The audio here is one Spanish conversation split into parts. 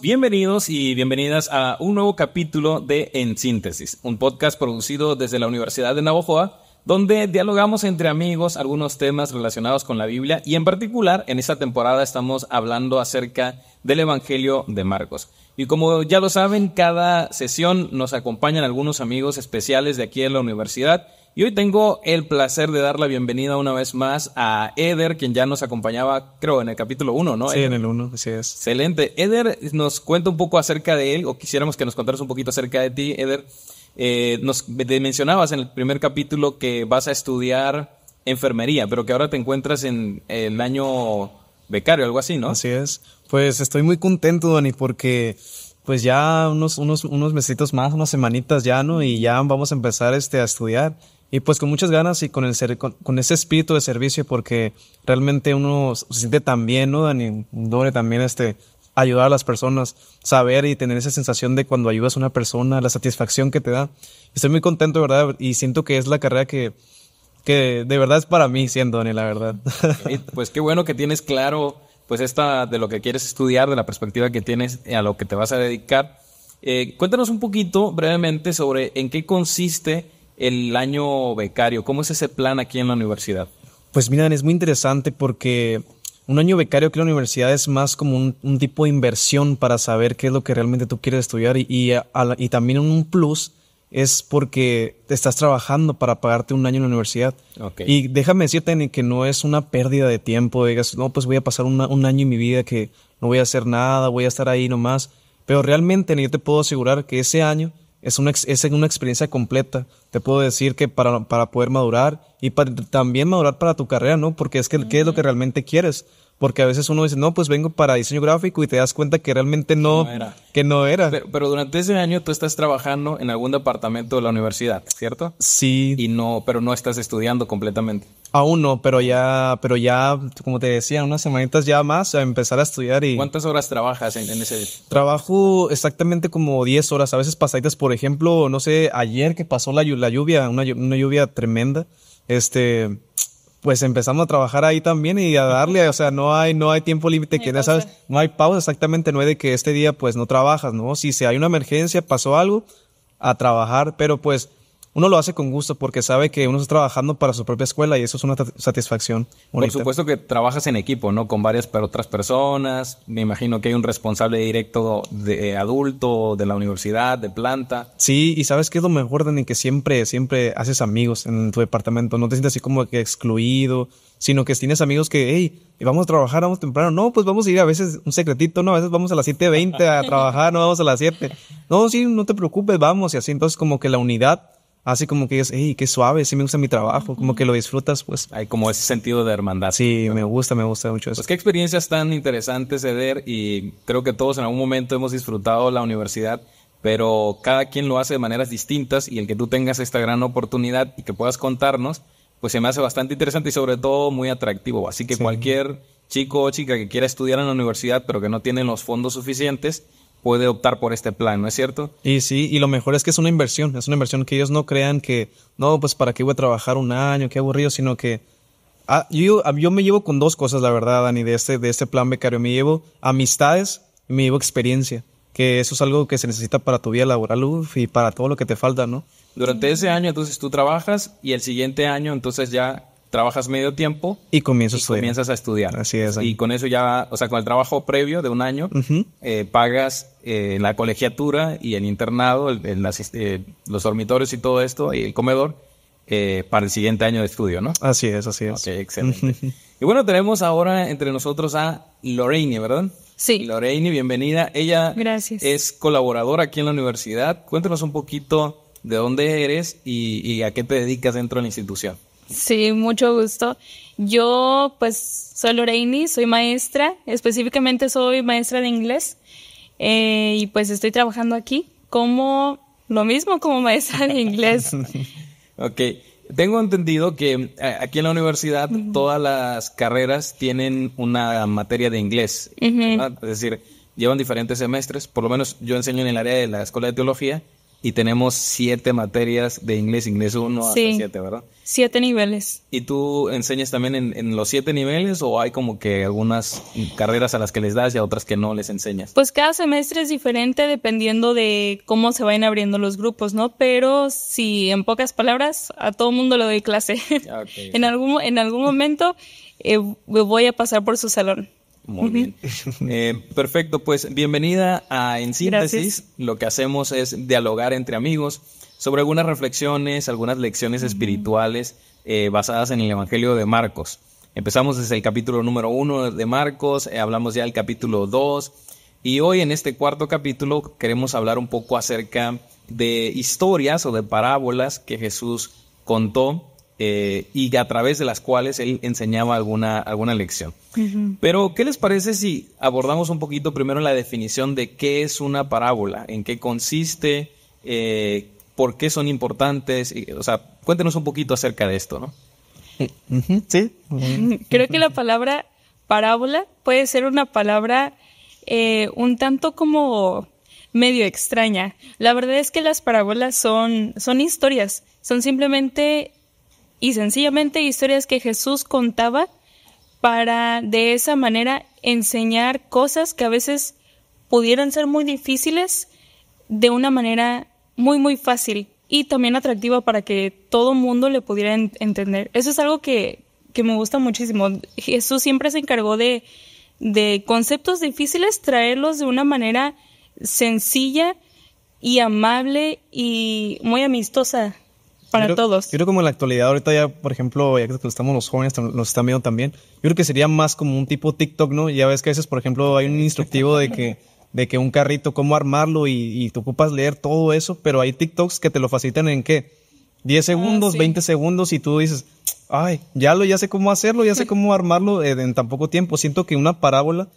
Bienvenidos y bienvenidas a un nuevo capítulo de En Síntesis, un podcast producido desde la Universidad de Navajoa, donde dialogamos entre amigos algunos temas relacionados con la Biblia y en particular en esta temporada estamos hablando acerca del Evangelio de Marcos. Y como ya lo saben, cada sesión nos acompañan algunos amigos especiales de aquí en la universidad y hoy tengo el placer de dar la bienvenida una vez más a Eder, quien ya nos acompañaba, creo, en el capítulo 1, ¿no? Sí, en el 1, así es. Excelente. Eder nos cuenta un poco acerca de él, o quisiéramos que nos contaras un poquito acerca de ti, Eder. Eh, nos mencionabas en el primer capítulo que vas a estudiar enfermería, pero que ahora te encuentras en el año becario, algo así, ¿no? Así es. Pues estoy muy contento, Dani, porque pues ya unos, unos, unos mesitos más, unas semanitas ya, ¿no? Y ya vamos a empezar este, a estudiar. Y pues con muchas ganas y con, el con, ese espíritu de servicio, porque realmente uno se siente tan bien, ¿no, Dani? Doble también este, ayudar a las personas, saber y tener esa sensación de cuando ayudas a una persona, la satisfacción que te da. Estoy muy contento, ¿verdad? Y siento que es la carrera que, que de verdad es para mí, siendo Dani, la verdad. pues qué bueno que tienes claro, pues esta de lo que quieres estudiar, de la perspectiva que tienes, a lo que te vas a dedicar. Eh, cuéntanos un poquito brevemente sobre en qué consiste el año becario? ¿Cómo es ese plan aquí en la universidad? Pues miren, es muy interesante porque un año becario aquí en la universidad es más como un, tipo de inversión para saber qué es lo que realmente tú quieres estudiar y, también un plus es porque te estás trabajando para pagarte un año en la universidad. Okay. Y déjame decirte que no es una pérdida de tiempo, digas, no, pues voy a pasar un año en mi vida que no voy a hacer nada, voy a estar ahí nomás. Pero realmente yo te puedo asegurar que ese año es una, una experiencia completa. Te puedo decir que para, para poder madurar y para, también madurar para tu carrera, ¿no? Porque es que, ¿qué es lo que realmente quieres? Porque a veces uno dice, no, pues vengo para diseño gráfico y te das cuenta que realmente no, era. que no era. Pero, pero, durante ese año tú estás trabajando en algún departamento de la universidad, ¿cierto? Sí. Y no, pero no estás estudiando completamente. Aún no, pero ya, pero ya, como te decía, unas semanitas ya más a empezar a estudiar y... ¿Cuántas horas trabajas en, ese...? Trabajo exactamente como 10 horas, a veces pasaditas, por ejemplo, no sé, ayer que pasó la, lluvia, una, lluvia tremenda, este, pues empezamos a trabajar ahí también y a darle, o sea, no hay, no hay tiempo límite que, sabes, no hay pausa exactamente, no es de que este día pues no trabajas, ¿no? Si, si hay una emergencia, pasó algo, a trabajar, pero pues uno lo hace con gusto porque sabe que uno está trabajando para su propia escuela y eso es una satisfacción. Por supuesto que trabajas en equipo, ¿no? Con varias otras personas. Me imagino que hay un responsable directo de adulto, de la universidad, de planta. Sí, y sabes que es lo mejor, Dani, que siempre, siempre haces amigos en tu departamento. No te sientes así como que excluido, sino que tienes amigos que, hey, vamos a trabajar, vamos temprano. No, pues vamos a ir a veces un secretito, ¿no? A veces vamos a las 7.20 a trabajar, no vamos a las 7. No, sí, no te preocupes, vamos y así. Entonces como que la unidad Así como que digas, hey, qué suave, sí me gusta mi trabajo, como que lo disfrutas, pues. Hay como ese sentido de hermandad. Sí, me gusta, me gusta mucho eso. Pues qué experiencias tan interesantes, de ver y creo que todos en algún momento hemos disfrutado la universidad pero cada quien lo hace de maneras distintas y el que tú tengas esta gran oportunidad y que puedas contarnos, pues se me hace bastante interesante y sobre todo muy atractivo. Así que cualquier chico o chica que quiera estudiar en la universidad pero que no tiene los fondos suficientes, puede optar por este plan, ¿no es cierto? Y sí, y lo mejor es que es una inversión, es una inversión que ellos no crean que, no, pues para qué voy a trabajar un año, qué aburrido, sino que ah, yo, yo me llevo con dos cosas, la verdad, Dani, de este, de este plan becario. Me llevo amistades y me llevo experiencia, que eso es algo que se necesita para tu vida laboral uf, y para todo lo que te falta, ¿no? Durante ese año, entonces tú trabajas y el siguiente año, entonces ya trabajas medio tiempo y comienzas, a, estudiar. Así es. Y con eso ya, o sea, con el trabajo previo de un año, eh, pagas eh, la colegiatura y el internado, eh, los dormitorios y todo esto, y el comedor, eh, para el siguiente año de estudio, ¿no? Así es, así es. Ok, excelente. y bueno, tenemos ahora entre nosotros a Lorraine, ¿verdad? Sí. Lorraine, bienvenida. Ella Gracias. es colaboradora aquí en la universidad. Cuéntanos un poquito de dónde eres y a qué te dedicas dentro de la institución. Sí, mucho gusto. Yo pues soy Loreini, soy maestra, específicamente soy maestra de inglés eh, y pues estoy trabajando aquí como lo mismo como maestra de inglés. ok, tengo entendido que eh, aquí en la universidad todas las carreras tienen una materia de inglés, es decir, llevan diferentes semestres, por lo menos yo enseño en el área de la Escuela de Teología y tenemos siete materias de inglés, inglés uno a hasta 7, ¿verdad? Siete niveles. ¿Y tú enseñas también en, los siete niveles o hay como que algunas carreras a las que les das y a otras que no les enseñas? Pues cada semestre es diferente dependiendo de cómo se vayan abriendo los grupos, ¿no? Pero si en pocas palabras, a todo mundo le doy clase. Ah, en, algún, en algún momento eh, voy a pasar por su salón. Muy bien. Eh, perfecto, pues bienvenida a En Síntesis. Lo que hacemos es dialogar entre amigos sobre algunas reflexiones, algunas lecciones espirituales eh, basadas en el Evangelio de Marcos. Empezamos desde el capítulo número uno de Marcos, eh, hablamos ya del capítulo dos, y hoy en este cuarto capítulo queremos hablar un poco acerca de historias o de parábolas que Jesús contó eh, y a través de las cuales él enseñaba alguna, alguna lección. Pero, ¿qué les parece si abordamos un poquito primero la definición de qué es una parábola, en qué consiste, eh, por qué son importantes? o sea, cuéntenos un poquito acerca de esto, ¿no? Sí. Creo que la palabra parábola puede ser una palabra eh, un tanto como medio extraña. La verdad es que las parábolas son, son historias, son simplemente y sencillamente historias que Jesús contaba para de esa manera enseñar cosas que a veces pudieran ser muy difíciles de una manera muy muy fácil y también atractiva para que todo mundo le pudiera entender. Eso es algo que, que, me gusta muchísimo. Jesús siempre se encargó de, de conceptos difíciles, traerlos de una manera sencilla y amable y muy amistosa para todos. Yo creo como en la actualidad, ahorita ya, por ejemplo, ya que estamos los jóvenes, nos están viendo también, yo creo que sería más como un tipo TikTok, ¿no? Ya ves que a veces, por ejemplo, hay un instructivo de que, de que un carrito, cómo armarlo y, tú ocupas leer todo eso, pero hay TikToks que te lo facilitan en qué? 10 ah, segundos, 20 segundos y tú dices, ay, ya lo, ya sé cómo hacerlo, ya sé cómo armarlo eh, en tan poco tiempo. Siento que una parábola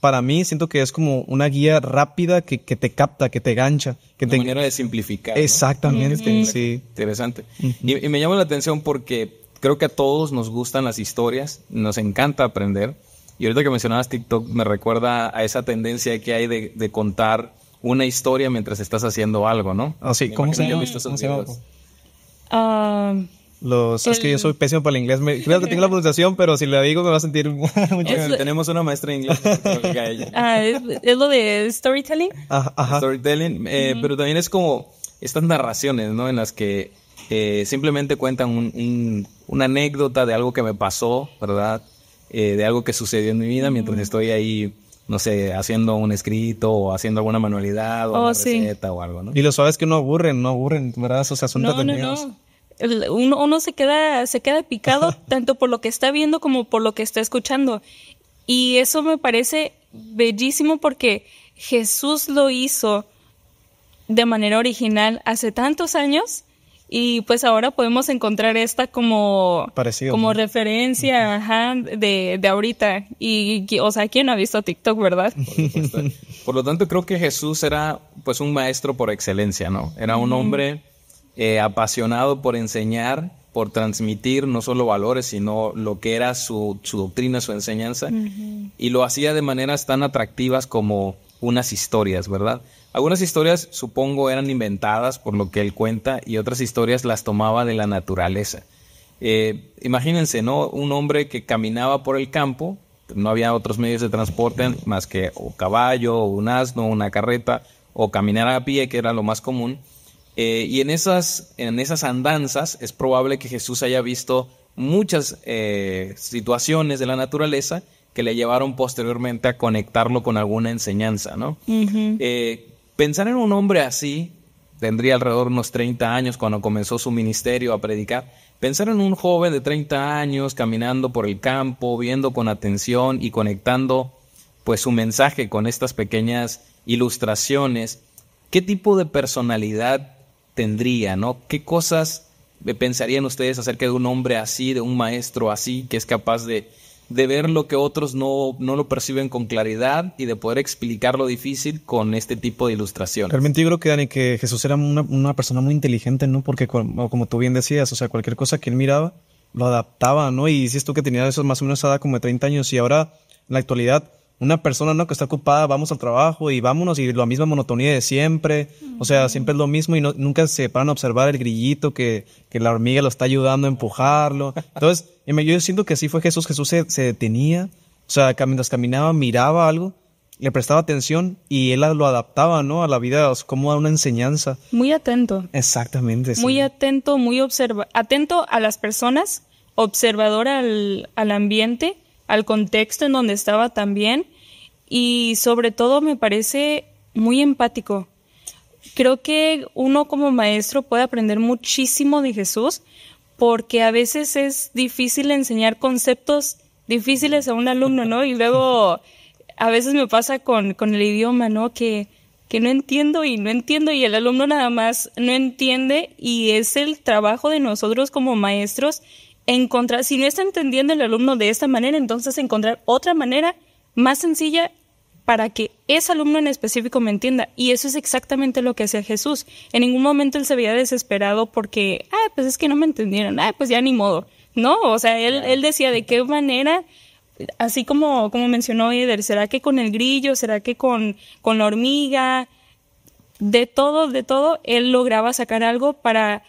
para mí siento que es como una guía rápida que, que te capta, que te gancha. Que una te... manera de simplificar. Exactamente, sí. Interesante. y, me llama la atención porque creo que a todos nos gustan las historias, nos encanta aprender. Y ahorita que mencionabas TikTok me recuerda a esa tendencia que hay de, contar una historia mientras estás haciendo algo, ¿no? Así, ah, ¿cómo se llama? se llama? Ah, los, Es que yo soy pésimo para el inglés. creo que tengo la pronunciación, pero si la digo me va a sentir mucho Tenemos una maestra de inglés. ah, es, lo de storytelling. Ah, ajá, Storytelling, eh, pero también es como estas narraciones, ¿no? En las que eh, simplemente cuentan un, una anécdota de algo que me pasó, ¿verdad? Eh, de algo que sucedió en mi vida mientras estoy ahí no sé, haciendo un escrito o haciendo alguna manualidad o oh, una receta o algo, ¿no? Y lo sabes que no aburren, no aburren, ¿verdad? O sea, son no, no, no uno, se queda, se queda picado tanto por lo que está viendo como por lo que está escuchando. Y eso me parece bellísimo porque Jesús lo hizo de manera original hace tantos años y pues ahora podemos encontrar esta como, como referencia de, ahorita. Y, o sea, ¿quién ha visto TikTok, verdad? Por, Por, lo tanto, creo que Jesús era pues un maestro por excelencia, ¿no? Era un hombre eh, apasionado por enseñar, por transmitir no solo valores, sino lo que era su, doctrina, su enseñanza, y lo hacía de maneras tan atractivas como unas historias, ¿verdad? Algunas historias supongo eran inventadas por lo que él cuenta y otras historias las tomaba de la naturaleza. Eh, imagínense, ¿no? Un hombre que caminaba por el campo, no había otros medios de transporte más que o caballo, o un asno, una carreta, o caminar a pie, que era lo más común eh, y en esas, en esas andanzas es probable que Jesús haya visto muchas eh, situaciones de la naturaleza que le llevaron posteriormente a conectarlo con alguna enseñanza, ¿no? Eh, pensar en un hombre así, tendría alrededor de unos 30 años cuando comenzó su ministerio a predicar, pensar en un joven de 30 años caminando por el campo, viendo con atención y conectando pues su mensaje con estas pequeñas ilustraciones, ¿qué tipo de personalidad tendría, ¿no? ¿Qué cosas pensarían ustedes acerca de un hombre así, de un maestro así, que es capaz de, de ver lo que otros no, no, lo perciben con claridad y de poder explicar lo difícil con este tipo de ilustración. Realmente yo creo que Dani, que Jesús era una, persona muy inteligente, ¿no? Porque como tú bien decías, o sea, cualquier cosa que él miraba, lo adaptaba, ¿no? Y dices tú que tenía eso más o menos edad como de 30 años y ahora, en la actualidad, una persona ¿no? que está ocupada, vamos al trabajo y vámonos y la misma monotonía de siempre, o sea, siempre es lo mismo y nunca se paran a observar el grillito que, la hormiga lo está ayudando a empujarlo. Entonces, yo siento que así fue Jesús, Jesús se, se detenía, o sea, mientras caminaba miraba algo, le prestaba atención y él lo adaptaba, ¿no? A la vida, como a una enseñanza. Muy atento. Exactamente. Muy atento, muy observa atento a las personas, observador al, al ambiente al contexto en donde estaba también y sobre todo me parece muy empático. Creo que uno como maestro puede aprender muchísimo de Jesús porque a veces es difícil enseñar conceptos difíciles a un alumno, ¿no? Y luego a veces me pasa con, con el idioma, ¿no? Que, que no entiendo y no entiendo y el alumno nada más no entiende y es el trabajo de nosotros como maestros encontrar, si no está entendiendo el alumno de esta manera, entonces encontrar otra manera más sencilla para que ese alumno en específico me entienda. Y eso es exactamente lo que hacía Jesús. En ningún momento él se había desesperado porque, ah, pues es que no me entendieron, ah, pues ya ni modo. No, o sea, él, él decía de qué manera, así como, como mencionó Eder, ¿será que con el grillo? ¿Será que con, con la hormiga? De todo, de todo, él lograba sacar algo para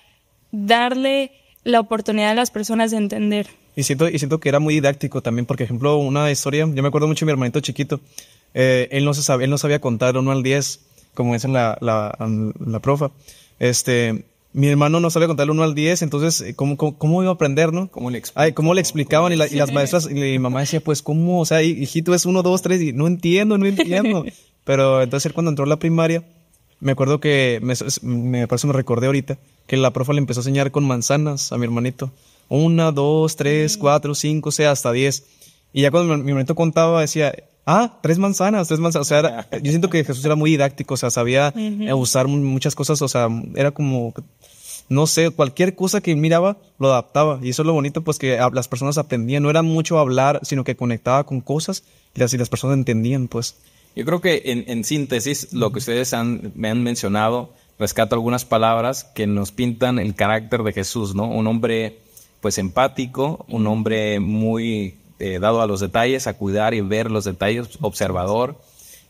darle la oportunidad de las personas de entender. Y siento, y siento que era muy didáctico también, porque, por ejemplo, una historia, yo me acuerdo mucho de mi hermanito chiquito, eh, él, no se sabía, él no sabía contar uno al 10, como dicen la, la, la profa. Este, mi hermano no sabía contar uno 1 al 10, entonces, eh, ¿cómo, cómo, iba a aprender, no? ¿Cómo le, ¿cómo le explicaban? Y, las maestras, y mi mamá decía, pues, ¿cómo? O sea, hijito, es 1, 2, 3, y no entiendo, no entiendo. Pero entonces, cuando entró a la primaria, me acuerdo que, me, me, me parece me recordé ahorita, que la profa le empezó a enseñar con manzanas a mi hermanito. Una, dos, tres, mm. cuatro, cinco, sea, hasta diez. Y ya cuando mi hermanito contaba, decía, ah, tres manzanas, tres manzanas. O sea, yo siento que Jesús era muy didáctico, o sea, sabía eh, usar muchas cosas, o sea, era como, no sé, cualquier cosa que miraba lo adaptaba. Y eso es lo bonito, pues que las personas aprendían. No era mucho hablar, sino que conectaba con cosas y así las personas entendían, pues. Yo creo que en, síntesis, lo que ustedes me han mencionado rescato algunas palabras que nos pintan el carácter de Jesús, ¿no? Un hombre pues empático, un hombre muy eh, dado a los detalles, a cuidar y ver los detalles, observador.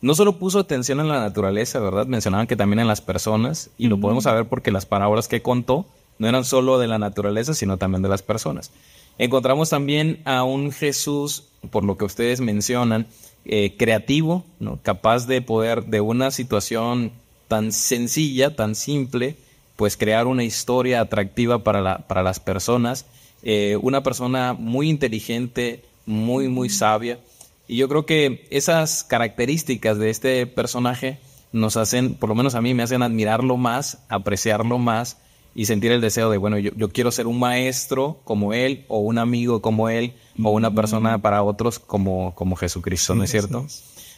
No solo puso atención en la naturaleza, ¿verdad? Mencionaban que también en las personas, y lo podemos saber porque las parábolas que contó no eran solo de la naturaleza, sino también de las personas. Encontramos también a un Jesús, por lo que ustedes mencionan, eh, creativo, ¿no? capaz de poder de una situación tan sencilla, tan simple, pues crear una historia atractiva para, las personas. Eh, una persona muy inteligente, muy, muy sabia. Y yo creo que esas características de este personaje nos hacen, por lo menos a mí, me hacen admirarlo más, apreciarlo más y sentir el deseo de, bueno, yo, quiero ser un maestro como él o un amigo como él o una persona para otros como, como Jesucristo, ¿no es cierto?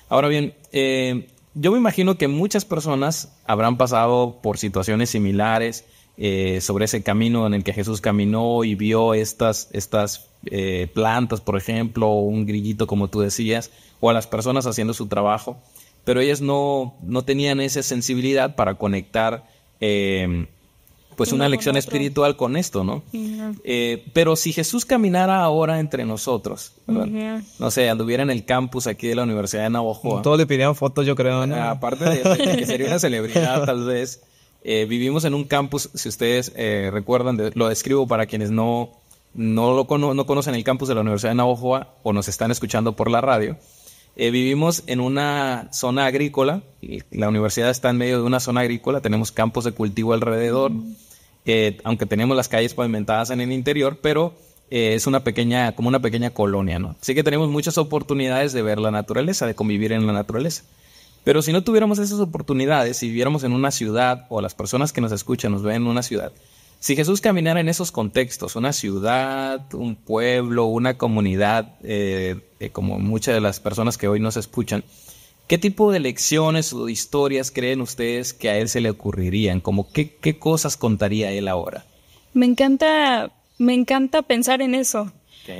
Ahora bien, eh, yo me imagino que muchas personas habrán pasado por situaciones similares eh, sobre ese camino en el que Jesús caminó y vio estas, estas eh, plantas, por ejemplo, un grillito, como tú decías, o a las personas haciendo su trabajo, pero ellas no, no tenían esa sensibilidad para conectar. Eh, pues una lección espiritual con esto, ¿no? Eh, pero si Jesús caminara ahora entre nosotros, no sé, anduviera en el campus aquí de la Universidad de Navajo. Todos le pidieron fotos, yo creo, Aparte de eso, que sería una celebridad tal vez. Eh, vivimos en un campus, si ustedes eh, recuerdan, lo describo para quienes no, no, no conocen el campus de la Universidad de Navajo o nos están escuchando por la radio. Eh, vivimos en una zona agrícola, la universidad está en medio de una zona agrícola, tenemos campos de cultivo alrededor, aunque tenemos las calles pavimentadas en el interior, pero eh, es una pequeña, como una pequeña colonia, ¿no? Así que tenemos muchas oportunidades de ver la naturaleza, de convivir en la naturaleza. Pero si no tuviéramos esas oportunidades, si viviéramos en una ciudad o las personas que nos escuchan nos ven en una ciudad, si Jesús caminara en esos contextos, una ciudad, un pueblo, una comunidad, eh, eh, como muchas de las personas que hoy nos escuchan, ¿qué tipo de lecciones o historias creen ustedes que a él se le ocurrirían? Como qué, cosas contaría él ahora? Me encanta, me encanta pensar en eso.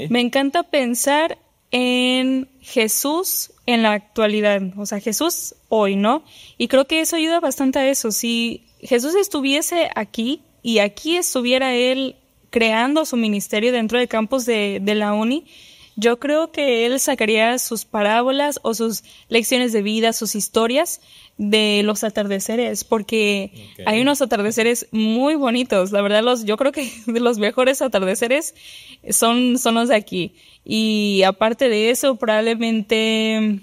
Me encanta pensar en Jesús en la actualidad, o sea, Jesús hoy, ¿no? Y creo que eso ayuda bastante a eso. Si Jesús estuviese aquí, y aquí estuviera él creando su ministerio dentro de campus de, la uni, yo creo que él sacaría sus parábolas o sus lecciones de vida, sus historias de los atardeceres, porque hay unos atardeceres muy bonitos. La verdad, los, yo creo que de los mejores atardeceres son, son los de aquí. Y aparte de eso, probablemente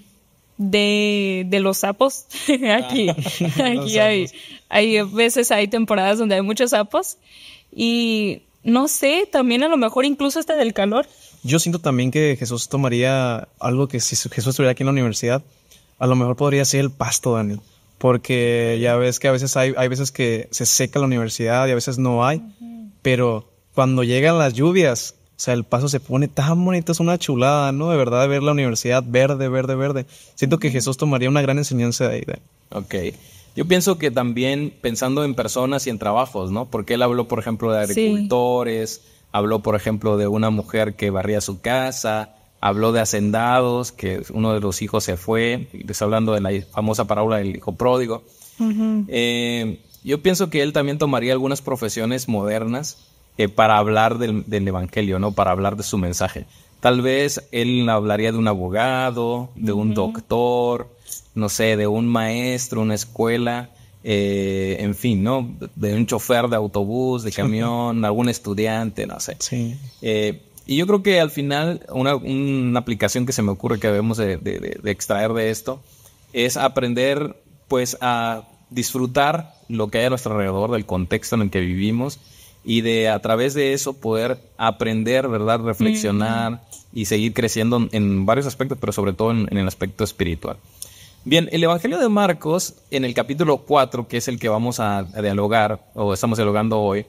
de, los sapos. Ah, aquí hay, hay veces, hay temporadas donde hay muchos sapos y no sé, también a lo mejor incluso hasta del calor. Yo siento también que Jesús tomaría algo que si Jesús estuviera aquí en la universidad, a lo mejor podría ser el pasto, Daniel. Porque ya ves que a veces hay, hay veces que se seca la universidad y a veces no hay. Pero cuando llegan las lluvias, o sea, el paso se pone tan bonito, es una chulada, ¿no? De verdad, de ver la universidad verde, verde, verde. Siento que Jesús tomaría una gran enseñanza de ahí. Ok. Yo pienso que también pensando en personas y en trabajos, ¿no? Porque él habló, por ejemplo, de agricultores, habló, por ejemplo, de una mujer que barría su casa, habló de hacendados, que uno de los hijos se fue, está hablando de la famosa parábola del hijo pródigo. Eh, yo pienso que él también tomaría algunas profesiones modernas eh, para hablar del, Evangelio, ¿no? Para hablar de su mensaje. Tal vez él hablaría de un abogado, de un doctor, no sé, de un maestro, una escuela, eh, en fin, ¿no? De un chofer de autobús, de camión, algún estudiante, no sé. Eh, y yo creo que al final una, una, aplicación que se me ocurre que debemos de, de extraer de esto es aprender pues a disfrutar lo que hay a nuestro alrededor, del contexto en el que vivimos y de a través de eso poder aprender, ¿verdad? Reflexionar y seguir creciendo en varios aspectos, pero sobre todo en, el aspecto espiritual. Bien, el Evangelio de Marcos, en el capítulo 4, que es el que vamos a, dialogar, o estamos dialogando hoy,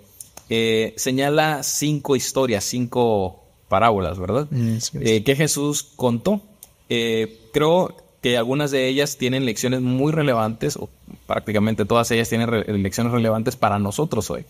eh, señala cinco historias, cinco parábolas, ¿verdad? Mm, eh, que Jesús contó. Eh, creo que algunas de ellas tienen lecciones muy relevantes, o prácticamente todas ellas tienen lecciones relevantes para nosotros hoy.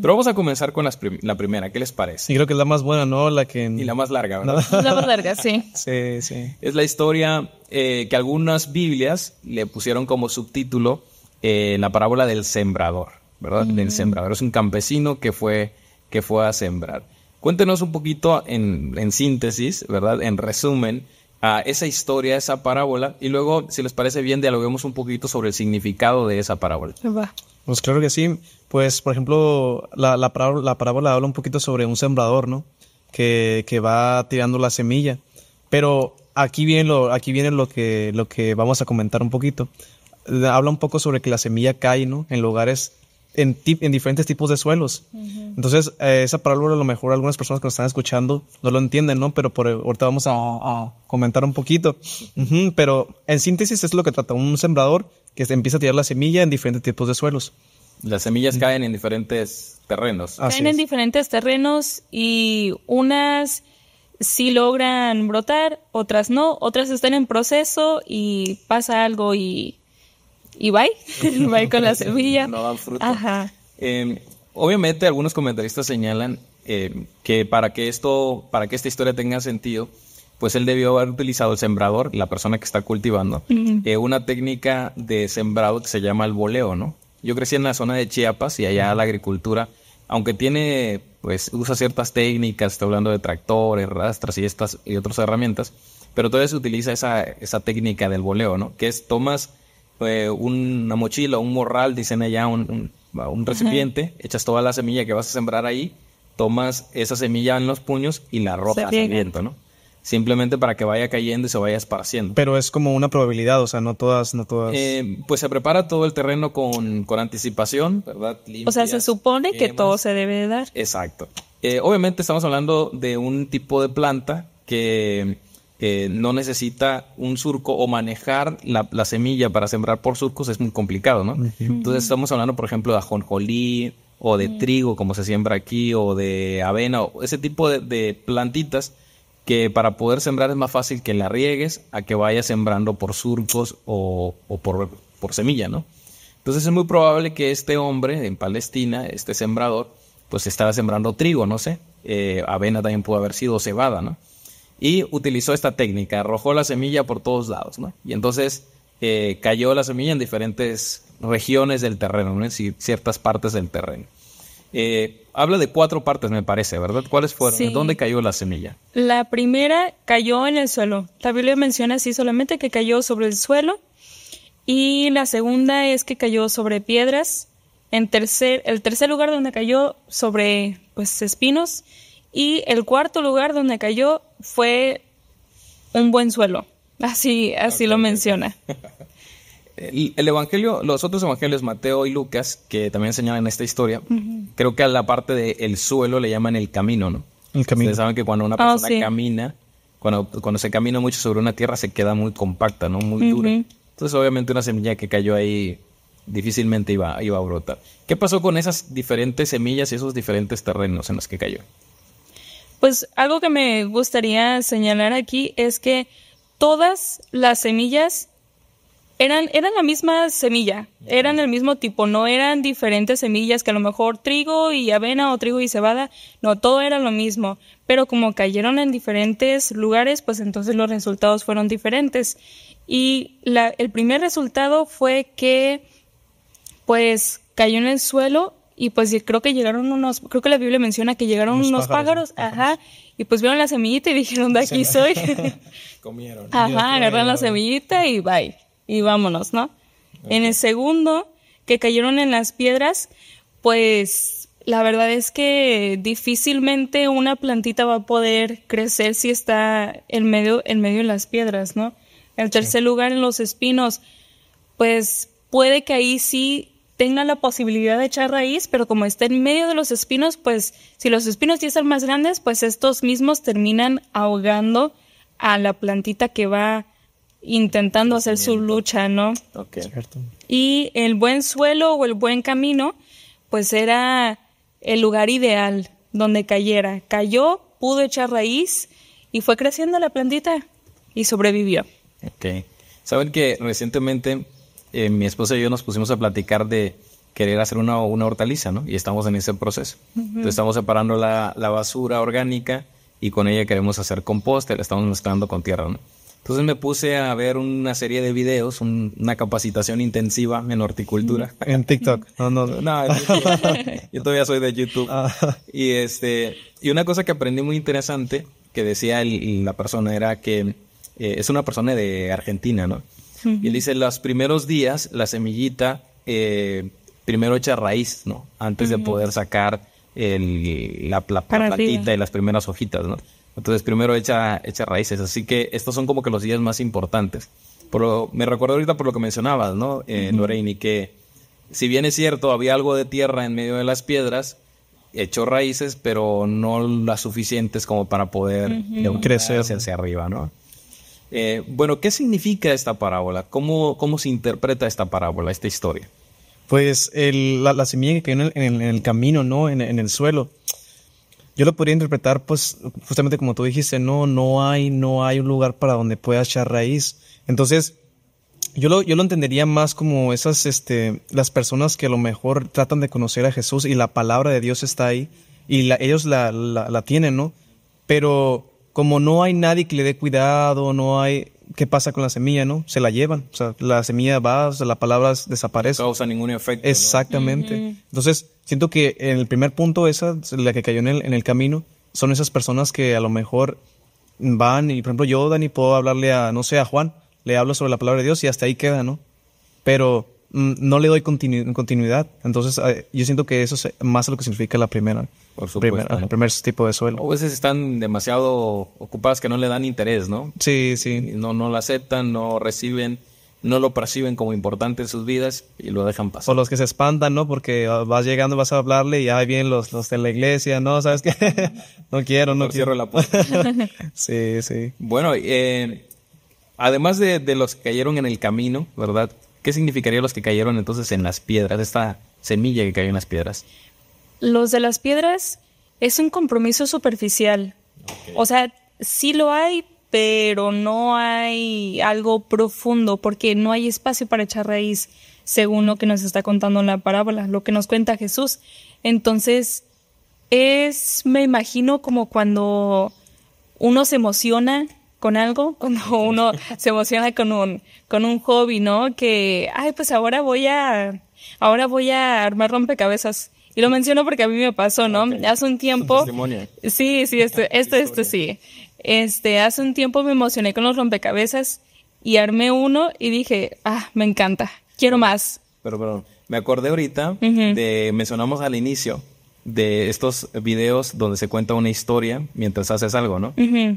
Pero vamos a comenzar con la primera, ¿qué les parece? Y creo que es la más buena, ¿no? La que... Y la más larga, ¿verdad? la más larga, sí. sí, sí. Es la historia eh, que algunas Biblias le pusieron como subtítulo eh, la parábola del sembrador, ¿verdad? El sembrador. Es un campesino que fue, que fue a sembrar. Cuéntenos un poquito en, en síntesis, ¿verdad? En resumen, a esa historia, esa parábola, y luego, si les parece bien, dialoguemos un poquito sobre el significado de esa parábola. Pues claro que sí. Pues, por ejemplo, la, la, parábola, habla un poquito sobre un sembrador, ¿no? Que, que, va tirando la semilla. Pero aquí viene, lo, aquí viene lo, que, lo que vamos a comentar un poquito. Habla un poco sobre que la semilla cae, ¿no? En lugares en, diferentes tipos de suelos. Entonces, eh, esa parábola a lo mejor algunas personas que nos están escuchando no lo entienden, ¿no? Pero por, ahorita vamos a, comentar un poquito. pero en síntesis es lo que trata un sembrador que empieza a tirar la semilla en diferentes tipos de suelos. Las semillas caen en diferentes terrenos. caen en diferentes terrenos y unas sí logran brotar, otras no, otras están en proceso y pasa algo y y bye, con la semilla. No Ajá. Em, obviamente algunos comentaristas señalan em, que para que esto, para que esta historia tenga sentido, pues él debió haber utilizado el sembrador, la persona que está cultivando, eh, una técnica de sembrado que se llama el voleo, ¿no? Yo crecí en la zona de Chiapas y allá la agricultura, aunque tiene, pues usa ciertas técnicas, está hablando de tractores, rastras y estas y otras herramientas, pero todavía se utiliza esa, esa técnica del voleo, ¿no? Que es tomas eh, una mochila, un morral, dicen allá, un, un, recipiente, echas toda la semilla que vas a sembrar ahí, tomas esa semilla en los puños y la rotas al viento, ¿no? Simplemente para que vaya cayendo y se vaya esparciendo. Pero es como una probabilidad, o sea, no todas, no todas. Eh, pues se prepara todo el terreno con, anticipación, ¿verdad? o sea, se supone que todo se debe dar. Exacto. Eh, obviamente estamos hablando de un tipo de planta que eh, no necesita un surco o manejar la, semilla para sembrar por surcos es muy complicado, ¿no? Entonces estamos hablando, por ejemplo, de ajonjolí o de trigo, como se siembra aquí, o de avena, o ese tipo de, plantitas que para poder sembrar es más fácil que la riegues a que vaya sembrando por surcos o, por, semilla, ¿no? Entonces es muy probable que este hombre en Palestina, este sembrador, pues estaba sembrando trigo, no sé, eh, avena también pudo haber sido cebada, ¿no? y utilizó esta técnica, arrojó la semilla por todos lados, ¿no? Y entonces eh, cayó la semilla en diferentes regiones del terreno, ¿no? en ciertas partes del terreno. Eh, habla de cuatro partes, me parece, ¿verdad? ¿Cuáles fueron? ¿Dónde cayó la semilla? La primera cayó en el suelo. La Biblia menciona así solamente que cayó sobre el suelo. Y la segunda es que cayó sobre piedras. En tercer, el tercer lugar donde cayó sobre pues espinos. Y el cuarto lugar donde cayó fue un buen suelo. Así, así lo menciona. El, el, evangelio, los otros evangelios, Mateo y Lucas, que también señalan esta historia, creo que a la parte del suelo le llaman el camino, ¿no? El camino. Ustedes saben que cuando una ah, persona camina, cuando, se camina mucho sobre una tierra, se queda muy compacta, ¿no? Muy dura. Entonces, obviamente, una semilla que cayó ahí difícilmente iba, iba a brotar. ¿Qué pasó con esas diferentes semillas y esos diferentes terrenos en los que cayó? Pues algo que me gustaría señalar aquí es que todas las semillas eran, eran la misma semilla, eran el mismo tipo, no eran diferentes semillas que a lo mejor trigo y avena o trigo y cebada, no, todo era lo mismo, pero como cayeron en diferentes lugares, pues entonces los resultados fueron diferentes. Y el primer resultado fue que pues cayó en el suelo y pues creo que llegaron unos, creo que la Biblia menciona que llegaron unos, pájaros, ajá, y pues vieron la semillita y dijeron, de aquí soy. Comieron. Ajá, agarraron la semillita y bye, y vámonos, ¿no? En el segundo, que cayeron en las piedras, pues la verdad es que difícilmente una plantita va a poder crecer si está en medio, en medio de las piedras, ¿no? En el tercer lugar, en los espinos, pues puede que ahí sí tenga la posibilidad de echar raíz, pero como está en medio de los espinos, pues si los espinos ya están más grandes, pues estos mismos terminan ahogando a la plantita que va intentando hacer su lucha, ¿no? Okay. Y el buen suelo o el buen camino, pues era el lugar ideal donde cayera. Cayó, pudo echar raíz y fue creciendo la plantita y sobrevivió. Ok. Saben que recientemente eh, mi esposa y yo nos pusimos a platicar de querer hacer una, una hortaliza, ¿no? Y estamos en ese proceso. Entonces estamos separando la, basura orgánica y con ella queremos hacer compost, la estamos mezclando con tierra, ¿no? Entonces me puse a ver una serie de videos, una capacitación intensiva en horticultura. En TikTok. No, no, no. yo todavía soy de YouTube. Ah. Y este, y una cosa que aprendí muy interesante que decía la persona era que eh, es una persona de Argentina, ¿no? Y él dice, los primeros días, la semillita eh, primero echa raíz, ¿no? Antes de poder sacar el, la, la y las primeras hojitas, ¿no? Entonces primero echa, echa raíces. Así que estos son como que los días más importantes. pero me recuerdo ahorita por lo que mencionabas, ¿no, eh, que si bien es cierto, había algo de tierra en medio de las piedras, echó raíces, pero no las suficientes como para poder crecer hacia arriba, ¿no? Eh, bueno, ¿qué significa esta parábola? ¿Cómo, ¿Cómo se interpreta esta parábola, esta historia? Pues la, semilla que cayó en el, camino, ¿no? En, el suelo. Yo lo podría interpretar, pues, justamente como tú dijiste, no, no hay, no hay un lugar para donde pueda echar raíz. Entonces, yo lo, yo lo entendería más como esas, este, las personas que a lo mejor tratan de conocer a Jesús y la palabra de Dios está ahí y ellos la, la tienen, ¿no? Pero como no hay nadie que le dé cuidado, no hay... ¿Qué pasa con la semilla, no? Se la llevan. O sea, la semilla va, las palabras desaparecen. No causa ningún efecto. Exactamente. Entonces, siento que en el primer punto, esa, la que cayó en el, en el camino, son esas personas que a lo mejor van y, por ejemplo, yo, Dani, puedo hablarle a, no sé, a Juan, le hablo sobre la palabra de Dios y hasta ahí queda, ¿no? Pero mm, no le doy continuidad. Entonces, eh, yo siento que eso es más lo que significa la primera. Por supuesto. Primer, primer tipo de suelo. O a veces están demasiado ocupadas que no le dan interés, ¿no? Sí, sí. No, no lo aceptan, no reciben no lo perciben como importante en sus vidas y lo dejan pasar. O los que se espantan, ¿no? Porque vas llegando, vas a hablarle y ahí vienen los, los de la iglesia, ¿no? ¿Sabes qué? no quiero, no quiero. Cierro la puerta. sí, sí. Bueno, eh, además de, de, los que cayeron en el camino, ¿verdad? ¿Qué significaría los que cayeron entonces en las piedras? Esta semilla que cayó en las piedras. Los de las piedras es un compromiso superficial. O sea, sí lo hay, pero no hay algo profundo porque no hay espacio para echar raíz según lo que nos está contando la parábola, lo que nos cuenta Jesús. Entonces, es, me imagino, como cuando uno se emociona con algo, cuando uno se emociona con un, con un hobby, ¿no? Que, ay, pues ahora voy a, ahora voy a armar rompecabezas. Y lo menciono porque a mí me pasó, ¿no? Hace un tiempo. Sí, sí, esto, esto, esto sí. Este, hace un tiempo me emocioné con los rompecabezas y armé uno y dije, ah, me encanta, quiero más. Pero, perdón, me acordé ahorita de, mencionamos al inicio de estos videos donde se cuenta una historia mientras haces algo, ¿no?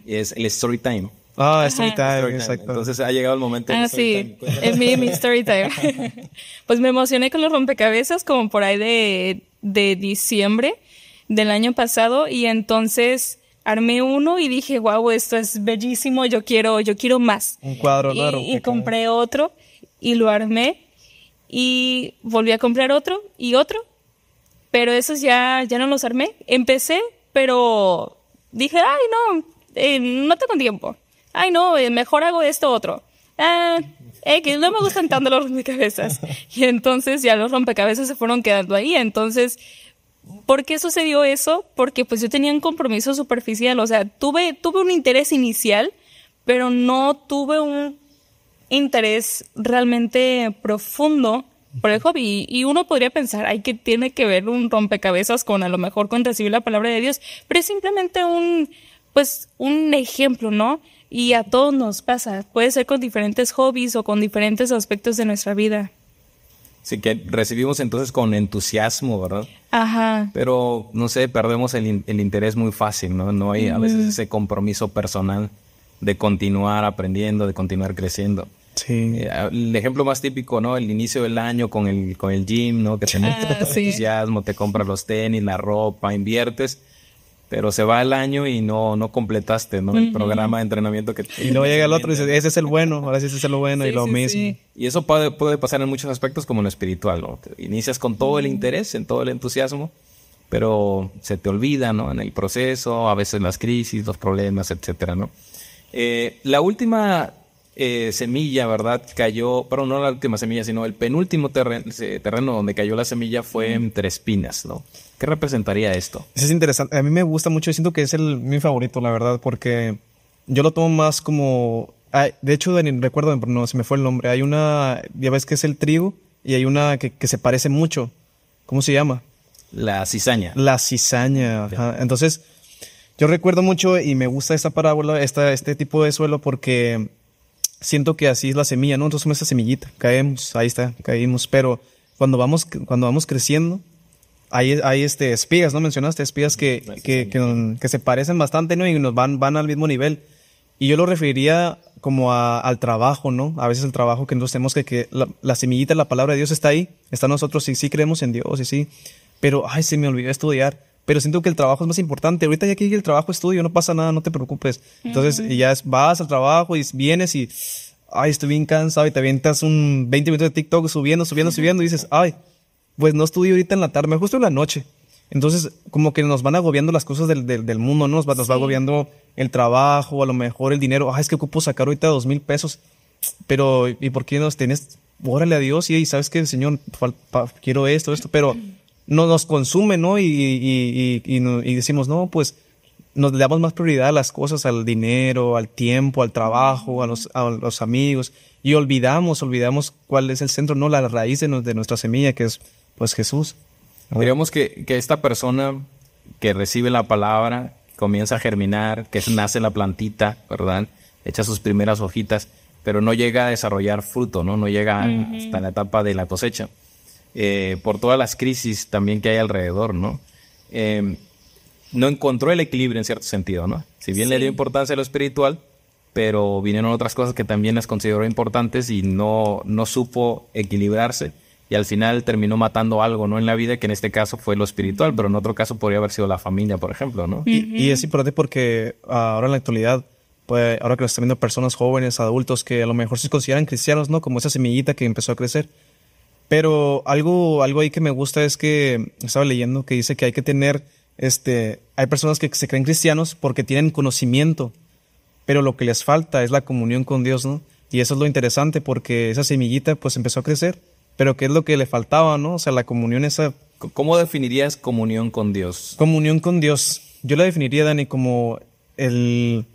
es el story time. Ah, story, time, exacto. Entonces ha llegado el momento. Ah, sí, es mi story time. pues me emocioné con los rompecabezas como por ahí de de diciembre del año pasado y entonces armé uno y dije, wow, esto es bellísimo, yo quiero, yo quiero más. Un cuadro largo. Y, compré otro y lo armé y volví a comprar otro y otro, pero esos ya, ya no los armé. Empecé, pero dije, ay, no, eh, no tengo tiempo. Ay, no, eh, mejor hago esto otro. Ah, eh, que no me gustan tanto los rompecabezas. Y entonces ya los rompecabezas se fueron quedando ahí. Entonces, ¿por qué sucedió eso? Porque pues yo tenía un compromiso superficial, o sea, tuve, tuve un interés inicial, pero no tuve un interés realmente profundo por el hobby. Y uno podría pensar, hay que tiene que ver un rompecabezas con a lo mejor con recibir la palabra de Dios, pero es simplemente un, pues, un ejemplo, ¿no? Y a todos nos pasa, puede ser con diferentes hobbies o con diferentes aspectos de nuestra vida. Sí, que recibimos entonces con entusiasmo, ¿verdad? Ajá. Pero, no sé, perdemos el, el interés muy fácil, ¿no? No hay a veces ese compromiso personal de continuar aprendiendo, de continuar creciendo. Sí. Eh, el ejemplo más típico, ¿no? El inicio del año con el, con el gym, ¿no? Que te ah, entusiasmo, te compras los tenis, la ropa, inviertes pero se va el año y no, no completaste, ¿no? El programa de entrenamiento que... Y no llega el otro y dice, ese es el bueno, ahora sí ese es el bueno y lo mismo. Y eso puede, pasar en muchos aspectos como en lo espiritual, ¿no? inicias con todo el interés, en todo el entusiasmo, pero se te olvida, ¿no? En el proceso, a veces las crisis, los problemas, etcétera, ¿no? Eh, la última eh, semilla, ¿verdad? Cayó, pero no la última semilla, sino el penúltimo terreno, terreno donde cayó la semilla fue entre espinas, ¿no? ¿Qué representaría esto? es interesante. A mí me gusta mucho. Siento que es el, mi favorito, la verdad, porque yo lo tomo más como. de hecho, recuerdo, no, se me fue el nombre. Hay una. Ya ves que es el trigo y hay una que, se parece mucho. ¿Cómo se llama? La cizaña. La cizaña. Entonces, yo recuerdo mucho y me gusta esta parábola, esta, este tipo de suelo, porque siento que así es la semilla, ¿no? Entonces, somos esa semillita, caemos, ahí está, caímos, pero cuando vamos, cuando vamos creciendo, hay, hay este, espías, ¿no? Mencionaste espías que, que, se parecen bastante, ¿no? Y nos van, van al mismo nivel. Y yo lo referiría como al trabajo, ¿no? A veces el trabajo que nosotros tenemos que, que la, semillita, la palabra de Dios está ahí, está nosotros y sí creemos en Dios y sí, pero, ay, se me olvidó estudiar. Pero siento que el trabajo es más importante. Ahorita ya que el trabajo estudio, no pasa nada, no te preocupes. Entonces ya es, vas al trabajo y vienes y, ay, estoy bien cansado y te avientas un 20 minutos de TikTok subiendo, subiendo, subiendo y dices, ay, pues no estudio ahorita en la tarde, justo en la noche. Entonces, como que nos van agobiando las cosas del, mundo, ¿no? Nos va, agobiando el trabajo, a lo mejor el dinero. Ah, es que ocupo sacar ahorita dos mil pesos. Pero, ¿y por qué nos tienes? Órale a Dios y, sabes que, el Señor, quiero esto, esto, pero no nos consume, ¿no? Y, y, y, decimos, no, pues nos damos más prioridad a las cosas, al dinero, al tiempo, al trabajo, a los, amigos. Y olvidamos, olvidamos cuál es el centro, ¿no? La raíz de nuestra semilla, que es pues Jesús. Diríamos que, que esta persona que recibe la palabra comienza a germinar, que nace la plantita, ¿verdad? Echa sus primeras hojitas, pero no llega a desarrollar fruto, ¿no? No llega hasta la etapa de la cosecha. Eh, por todas las crisis también que hay alrededor, ¿no? Em, no encontró el equilibrio en cierto sentido, ¿no? Si bien le dio importancia a lo espiritual, pero vinieron otras cosas que también las consideró importantes y no, no supo equilibrarse y al final terminó matando algo, ¿no? En la vida, que en este caso fue lo espiritual, pero en otro caso podría haber sido la familia, por ejemplo, ¿no? Y, es importante porque ah, ahora en la actualidad, pues ahora que lo están viendo personas jóvenes, adultos, que a lo mejor se consideran cristianos, ¿no? Como esa semillita que empezó a crecer. Pero algo, algo ahí que me gusta es que estaba leyendo que dice que hay que tener, este, hay personas que se creen cristianos porque tienen conocimiento, pero lo que les falta es la comunión con Dios, ¿no? Y eso es lo interesante porque esa semillita pues empezó a crecer pero qué es lo que le faltaba, ¿no? O sea, la comunión esa... ¿Cómo definirías comunión con Dios? Comunión con Dios. Yo la definiría, Dani, como el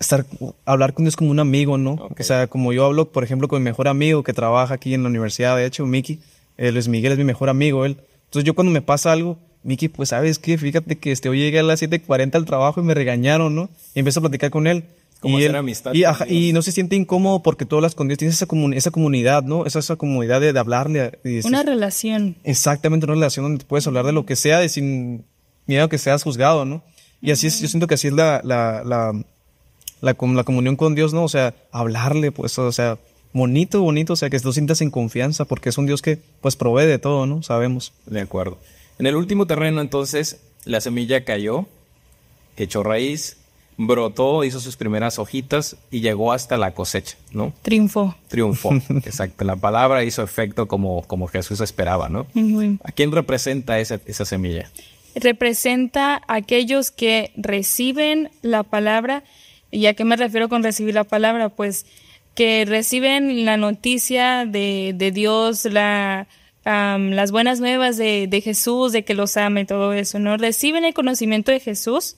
estar hablar con Dios como un amigo, ¿no? O sea, como yo hablo, por ejemplo, con mi mejor amigo que trabaja aquí en la universidad, de hecho, Miki, eh, Luis Miguel es mi mejor amigo, él. Entonces yo cuando me pasa algo, Miki, pues sabes qué, fíjate que este, hoy llegué a las 7.40 al trabajo y me regañaron, ¿no? Y empiezo a platicar con él. Como amistad y, no se siente incómodo porque tú hablas con Dios, tienes esa, comunidad, ¿no? Esa, esa comunidad de, hablarle. una relación. Exactamente, una relación donde puedes hablar de lo que sea, de sin miedo que seas juzgado, ¿no? Y así es, yo siento que así es la, la, la, la, comunión con Dios, ¿no? O sea, hablarle, pues, o sea, bonito, bonito, o sea, que tú sientas en confianza, porque es un Dios que, pues, provee de todo, ¿no? Sabemos. De acuerdo. En el último terreno, entonces, la semilla cayó, echó raíz, brotó, hizo sus primeras hojitas y llegó hasta la cosecha, ¿no? Triunfó. Triunfó, exacto. La palabra hizo efecto como, como Jesús esperaba, ¿no? ¿A quién representa esa, esa semilla? Representa a aquellos que reciben la palabra. ¿Y a qué me refiero con recibir la palabra? Pues que reciben la noticia de, Dios, la, las buenas nuevas de, de Jesús, de que los ame y todo eso, ¿no? Reciben el conocimiento de Jesús,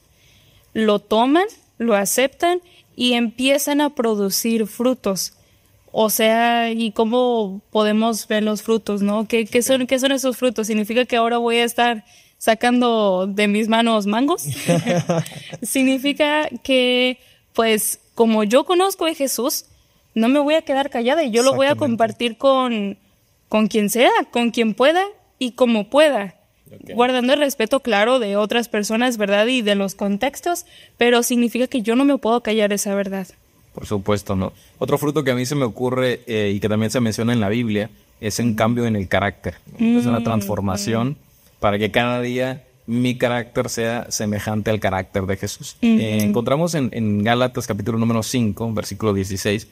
lo toman, lo aceptan y empiezan a producir frutos. O sea, ¿y cómo podemos ver los frutos, no? ¿Qué, son, ¿Qué son esos frutos? ¿Significa que ahora voy a estar sacando de mis manos mangos? Significa que, pues, como yo conozco a Jesús, no me voy a quedar callada y yo lo voy a compartir con, con quien sea, con quien pueda y como pueda. Guardando el respeto, claro, de otras personas, ¿verdad? Y de los contextos, pero significa que yo no me puedo callar esa verdad. Por supuesto, ¿no? Otro fruto que a mí se me ocurre eh, y que también se menciona en la Biblia es un cambio en el carácter. Es una mm, transformación para que cada día mi carácter sea semejante al carácter de Jesús. Eh, encontramos en, Gálatas capítulo número 5, versículo 16,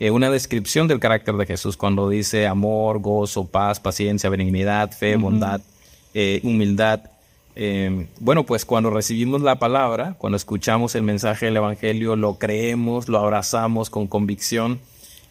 eh, una descripción del carácter de Jesús cuando dice amor, gozo, paz, paciencia, benignidad, fe, bondad, eh, humildad. Em, bueno, pues cuando recibimos la palabra, cuando escuchamos el mensaje del Evangelio, lo creemos, lo abrazamos con convicción,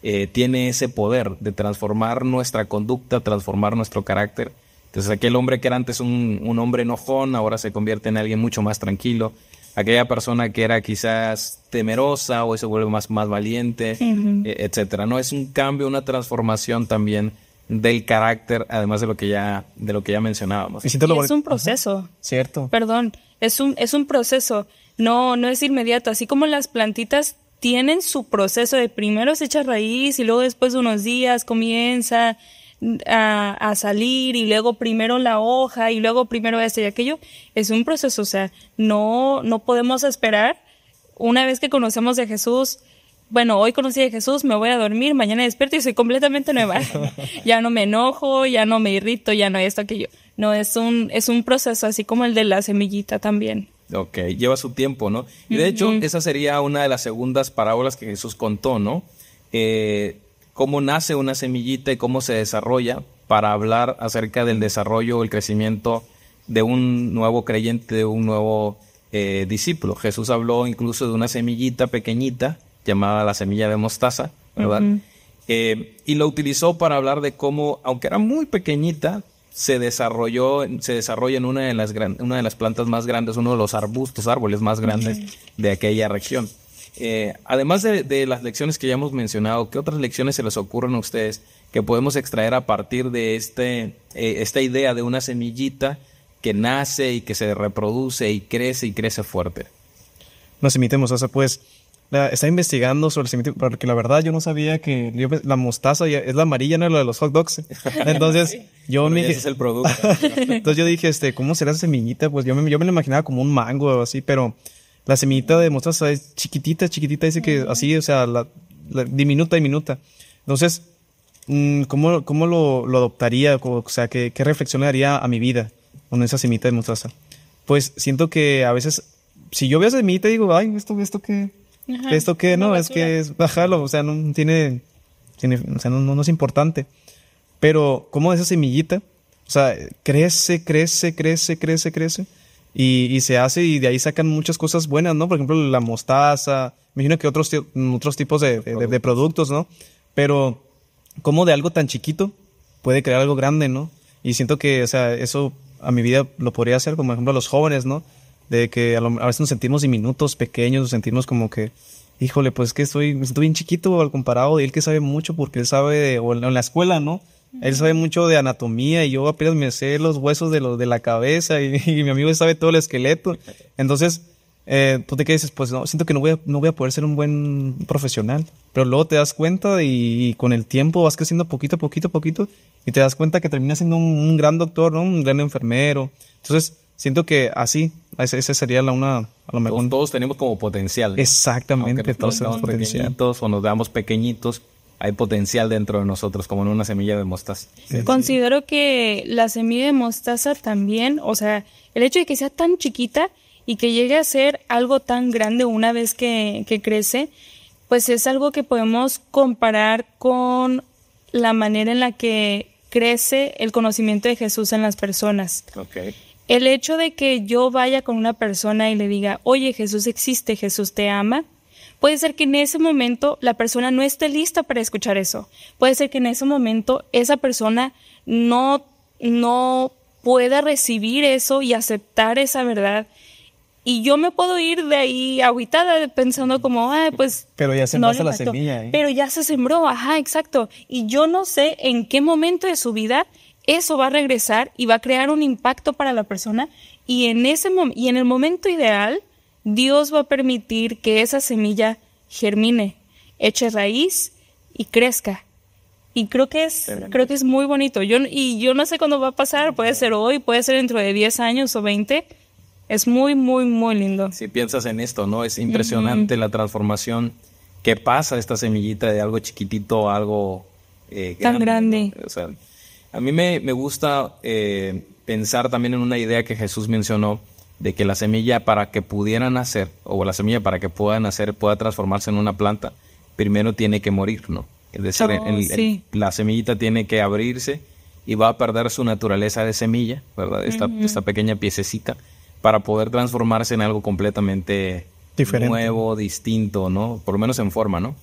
eh, tiene ese poder de transformar nuestra conducta, transformar nuestro carácter. Entonces aquel hombre que era antes un, hombre enojón, ahora se convierte en alguien mucho más tranquilo aquella persona que era quizás temerosa hoy se vuelve más, más valiente, etc. etcétera. No es un cambio, una transformación también del carácter, además de lo que ya, de lo que ya mencionábamos. es un proceso. Cierto. Perdón, es un, es un proceso. No, no es inmediato. Así como las plantitas tienen su proceso de primero se echa raíz y luego después de unos días comienza mm, a, salir y luego primero la hoja y luego primero este y aquello. Es un proceso, o sea, no, no podemos esperar. Una vez que conocemos a Jesús, bueno, hoy conocí a Jesús, me voy a dormir, mañana despierto y soy completamente nueva. ya no me enojo, ya no me irrito, ya no esto, aquello. No, es un, es un proceso así como el de la semillita también. Ok, lleva su tiempo, ¿no? Y de hecho, esa sería una de las segundas parábolas que Jesús contó, ¿no? Eh, cómo nace una semillita y cómo se desarrolla para hablar acerca del desarrollo o el crecimiento de un nuevo creyente, de un nuevo eh, discípulo. Jesús habló incluso de una semillita pequeñita llamada La semilla de mostaza, ¿verdad? Eh, y lo utilizó para hablar de cómo, aunque era muy pequeñita, se desarrolló, se desarrolla en una de las, una de las plantas más grandes, uno de los arbustos, árboles más grandes de aquella región. Eh, además de, las lecciones que ya hemos mencionado, ¿qué otras lecciones se les ocurren a ustedes que podemos extraer a partir de este, eh, esta idea de una semillita que nace y que se reproduce y crece y crece fuerte? Nos imitemos a sea, pues está investigando sobre el semillito, porque la verdad yo no sabía que la mostaza es la amarilla, no la de los hot dogs. Entonces, yo me dije, es el producto. Entonces yo dije, este, ¿cómo será esa semillita? Pues yo me, yo me la imaginaba como un mango o así, pero la semillita de mostaza es chiquitita, chiquitita, dice que así, o sea, la, diminuta, diminuta. Entonces, mm, ¿cómo, cómo lo, lo, adoptaría? O sea, ¿qué, qué reflexión le daría a mi vida con esa semillita de mostaza? Pues siento que a veces, si yo veo esa semillita, digo, ay, esto, esto que ¿Esto que No, es que es bajarlo, o sea, no tiene, tiene o sea, no, no, es importante. Pero como esa semillita, o sea, crece, crece, crece, crece, crece. Y, y, se hace y de ahí sacan muchas cosas buenas, ¿no? Por ejemplo, la mostaza, me imagino que otros, otros tipos de, de, productos, ¿no? Pero como de algo tan chiquito puede crear algo grande, ¿no? Y siento que, o sea, eso a mi vida lo podría hacer, como por ejemplo a los jóvenes, ¿no? de que a, veces nos sentimos diminutos, pequeños, nos sentimos como que, híjole, pues que estoy, me bien chiquito al comparado y él que sabe mucho porque él sabe, o en la escuela, ¿no? Él sabe mucho de anatomía y yo apenas me sé los huesos de, de la cabeza y, mi amigo sabe todo el esqueleto. Entonces, eh, tú te quedas, pues no, siento que no voy, a, no voy a poder ser un buen profesional. Pero luego te das cuenta y, con el tiempo vas creciendo poquito, poquito, poquito y te das cuenta que terminas siendo un, un gran doctor, ¿no? un gran enfermero. Entonces, Siento que así, esa sería la una, a lo mejor. Todos, tenemos como potencial. Exactamente, todos tenemos O nos damos pequeñitos, hay potencial dentro de nosotros, como en una semilla de mostaza. Considero que la semilla de mostaza también, o sea, el hecho de que sea tan chiquita y que llegue a ser algo tan grande una vez que, crece, pues es algo que podemos comparar con la manera en la que crece el conocimiento de Jesús en las personas. Okay. El hecho de que yo vaya con una persona y le diga, oye, Jesús existe, Jesús te ama, puede ser que en ese momento la persona no esté lista para escuchar eso. Puede ser que en ese momento esa persona no, no pueda recibir eso y aceptar esa verdad. Y yo me puedo ir de ahí aguitada pensando como, ah, pues... Pero ya se la semilla. ¿eh? Pero ya se sembró, ajá, exacto. Y yo no sé en qué momento de su vida eso va a regresar y va a crear un impacto para la persona y en, ese y en el momento ideal Dios va a permitir que esa semilla germine, eche raíz y crezca. Y creo que es, creo que es muy bonito. Yo, y yo no sé cuándo va a pasar, puede ser hoy, puede ser dentro de 10 años o 20. Es muy, muy, muy lindo. Si piensas en esto, ¿no? Es impresionante la transformación que pasa esta semillita de algo chiquitito a algo... Eh, Tan grande. O sea, a mí me, me gusta eh, pensar también en una idea que Jesús mencionó de que la semilla para que pudiera nacer, o la semilla para que pueda nacer, pueda transformarse en una planta, primero tiene que morir, ¿no? Es decir, oh, la semillita tiene que abrirse y va a perder su naturaleza de semilla, ¿verdad? Esta, esta pequeña piececita, para poder transformarse en algo completamente nuevo, distinto, ¿no? Por lo menos en forma, ¿no?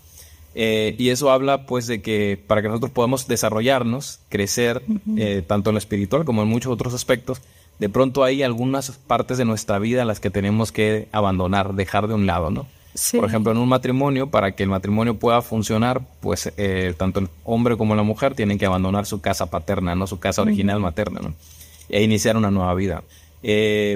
Eh, y eso habla pues de que para que nosotros podamos desarrollarnos, crecer, eh, tanto en lo espiritual como en muchos otros aspectos, de pronto hay algunas partes de nuestra vida las que tenemos que abandonar, dejar de un lado, ¿no? Por ejemplo, en un matrimonio, para que el matrimonio pueda funcionar, pues eh, tanto el hombre como la mujer tienen que abandonar su casa paterna, no su casa original materna, E iniciar una nueva vida.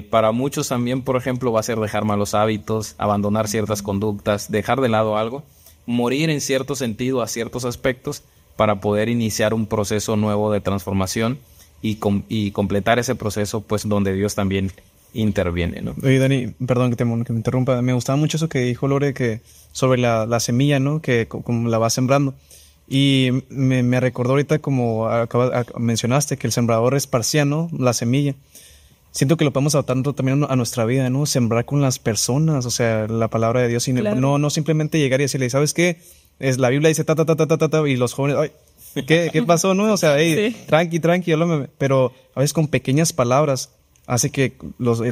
para muchos también, por ejemplo, va a ser dejar malos hábitos, abandonar ciertas conductas, dejar de lado algo morir en cierto sentido a ciertos aspectos para poder iniciar un proceso nuevo de transformación y, y completar ese proceso pues donde Dios también interviene. ¿no? Oye, Dani, perdón que, te, que me interrumpa, me gustaba mucho eso que dijo Lore que sobre la, la semilla, ¿no? Que como la va sembrando. Y me, me recordó ahorita como mencionaste que el sembrador esparcía, ¿no? La semilla siento que lo podemos adaptar también a nuestra vida, ¿no? Sembrar con las personas, o sea, la palabra de Dios. no, no simplemente llegar y decirle, ¿sabes qué? Es, la Biblia dice ta, ta, ta, y los jóvenes, ay, ¿Qué, pasó? No, o sea, hey, tranqui, tranqui, Pero a veces con pequeñas palabras hace que eh,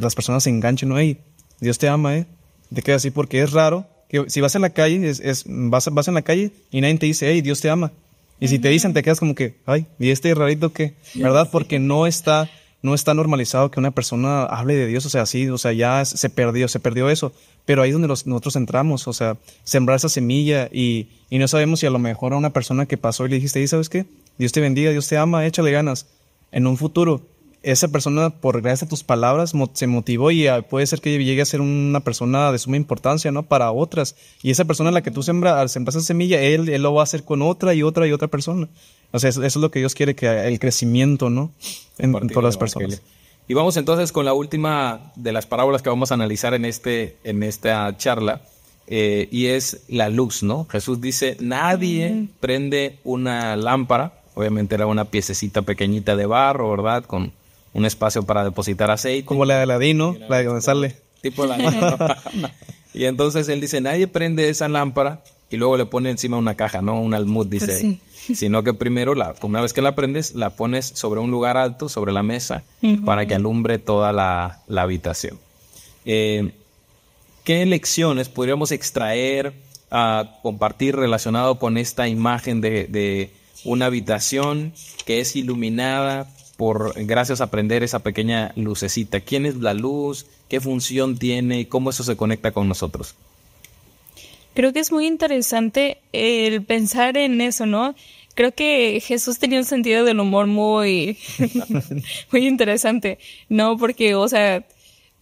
las personas se enganchen, ¿no? Hey, Dios te ama, ¿eh? Te quedas así porque es raro que si vas en la calle, es, vas, vas, en la calle y nadie te dice, ay, Dios te ama. Y si te dicen, te quedas como que, ay, ¿y este rarito qué? ¿Verdad? Porque no está no está normalizado que una persona hable de Dios, o sea, así, o sea, ya se perdió, se perdió eso. Pero ahí es donde nosotros entramos, o sea, sembrar esa semilla y, no sabemos si a lo mejor a una persona que pasó y le dijiste, ¿y sabes qué? Dios te bendiga, Dios te ama, échale ganas. En un futuro esa persona, por gracias a tus palabras, se motivó y ah, puede ser que llegue a ser una persona de suma importancia, ¿no? Para otras. Y esa persona a la que tú sembras sembras esa semilla, él, él lo va a hacer con otra y otra y otra persona. O sea, eso, es lo que Dios quiere, que el crecimiento, ¿no? En, todas las personas. Y vamos entonces con la última de las parábolas que vamos a analizar en, este, en esta charla. Eh, y es la luz, ¿no? Jesús dice, nadie prende una lámpara, obviamente era una piececita pequeñita de barro, ¿verdad? Con, un espacio para depositar aceite. Como la de Aladino, la, la de González. Tipo la. y entonces él dice, nadie prende esa lámpara y luego le pone encima una caja, no un almud, dice. Pues Sino que primero, la, una vez que la prendes, la pones sobre un lugar alto, sobre la mesa, para que alumbre toda la, habitación. Eh, ¿Qué lecciones podríamos extraer, a ah, compartir relacionado con esta imagen de, de una habitación que es iluminada por gracias a aprender esa pequeña lucecita. ¿Quién es la luz? ¿Qué función tiene? cómo eso se conecta con nosotros? Creo que es muy interesante el pensar en eso, ¿no? Creo que Jesús tenía un sentido del humor muy, muy interesante, ¿no? Porque, o sea,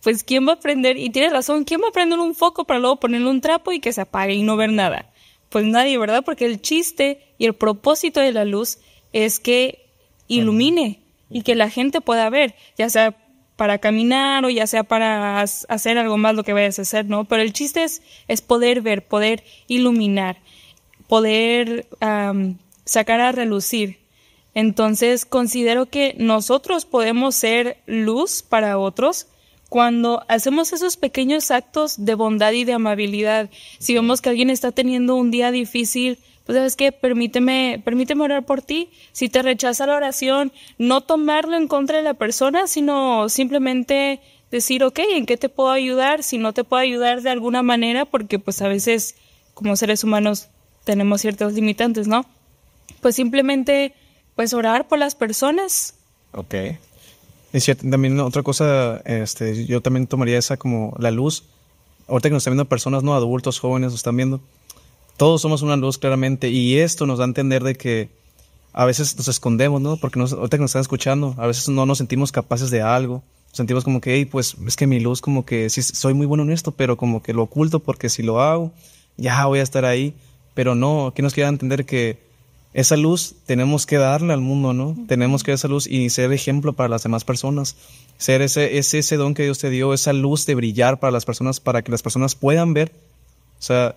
pues quién va a aprender, y tiene razón, ¿quién va a aprender un foco para luego ponerle un trapo y que se apague y no ver nada? Pues nadie, ¿verdad? Porque el chiste y el propósito de la luz es que ilumine, y que la gente pueda ver, ya sea para caminar o ya sea para hacer algo más lo que vayas a hacer, ¿no? Pero el chiste es, poder ver, poder iluminar, poder sacar a relucir. Entonces considero que nosotros podemos ser luz para otros cuando hacemos esos pequeños actos de bondad y de amabilidad. Si vemos que alguien está teniendo un día difícil, pues sabes que permíteme, permíteme orar por ti. Si te rechaza la oración, no tomarlo en contra de la persona, sino simplemente decir, ok, ¿en qué te puedo ayudar? Si no te puedo ayudar de alguna manera, porque pues a veces como seres humanos tenemos ciertos limitantes, ¿no? Pues simplemente, pues orar por las personas. Ok. Y también otra cosa, este, yo también tomaría esa como la luz. Ahorita que nos están viendo personas, no adultos, jóvenes, nos están viendo todos somos una luz claramente y esto nos da a entender de que a veces nos escondemos, ¿no? Porque nos, ahorita que nos están escuchando, a veces no nos sentimos capaces de algo. sentimos como que, hey, pues es que mi luz, como que sí, soy muy bueno en esto, pero como que lo oculto porque si lo hago, ya voy a estar ahí. Pero no, aquí nos queda entender que esa luz tenemos que darle al mundo, ¿no? Tenemos que dar esa luz y ser ejemplo para las demás personas. Ser ese, ese, ese don que Dios te dio, esa luz de brillar para las personas, para que las personas puedan ver. O sea,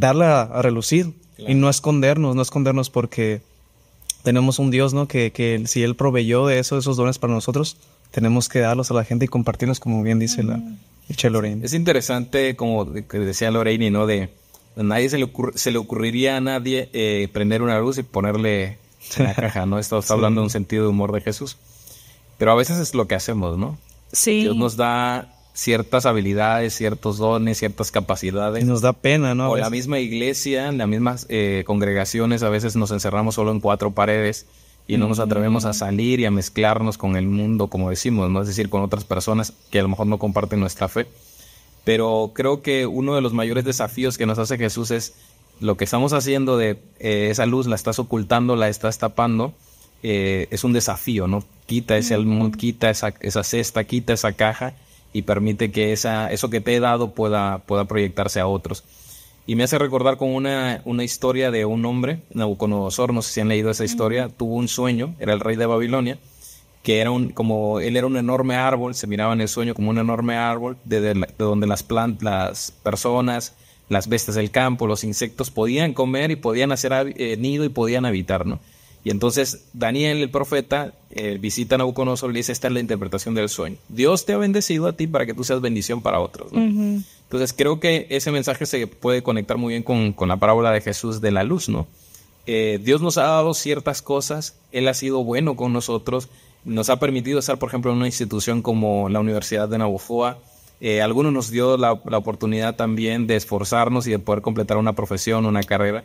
darla a relucir y no escondernos, no escondernos porque tenemos un Dios, ¿no? Que, si Él proveyó de eso, esos dones para nosotros, tenemos que darlos a la gente y compartirlos, como bien dice la, Che Lorraine. Es interesante, como decía Lorraine, ¿no? De nadie se le, se le ocurriría a nadie eh, prender una luz y ponerle en la caja, ¿no? Esto está hablando de un sentido de humor de Jesús. Pero a veces es lo que hacemos, ¿no? Sí. Dios nos da ciertas habilidades, ciertos dones, ciertas capacidades. Y nos da pena, ¿no? O la misma iglesia, las mismas eh, congregaciones, a veces nos encerramos solo en cuatro paredes y no nos atrevemos a mm. salir y a mezclarnos con el mundo, como decimos, ¿no? Es decir, con otras personas que a lo mejor no comparten nuestra fe. Pero creo que uno de los mayores desafíos que nos hace Jesús es lo que estamos haciendo de eh, esa luz, la estás ocultando, la estás tapando, eh, es un desafío, ¿no? Quita mm. quita esa cesta, quita esa caja y permite que esa, eso que te he dado pueda, pueda proyectarse a otros. Y me hace recordar con una, historia de un hombre, Nabucodonosor, no sé si han leído esa historia, tuvo un sueño, era el rey de Babilonia, que era un, como él era un enorme árbol, se miraba en el sueño como un enorme árbol, de donde las plantas, las personas, las bestias del campo, los insectos podían comer y podían hacer eh, nido y podían habitar, ¿no? Y entonces Daniel, el profeta, eh, visita a Nabucodonosor y le dice, esta es la interpretación del sueño. Dios te ha bendecido a ti para que tú seas bendición para otros. Entonces creo que ese mensaje se puede conectar muy bien con, la parábola de Jesús de la luz, ¿no? Eh, Dios nos ha dado ciertas cosas, Él ha sido bueno con nosotros, nos ha permitido estar, por ejemplo, en una institución como la Universidad de Nabofoa. Eh, algunos nos dio la, la oportunidad también de esforzarnos y de poder completar una profesión, una carrera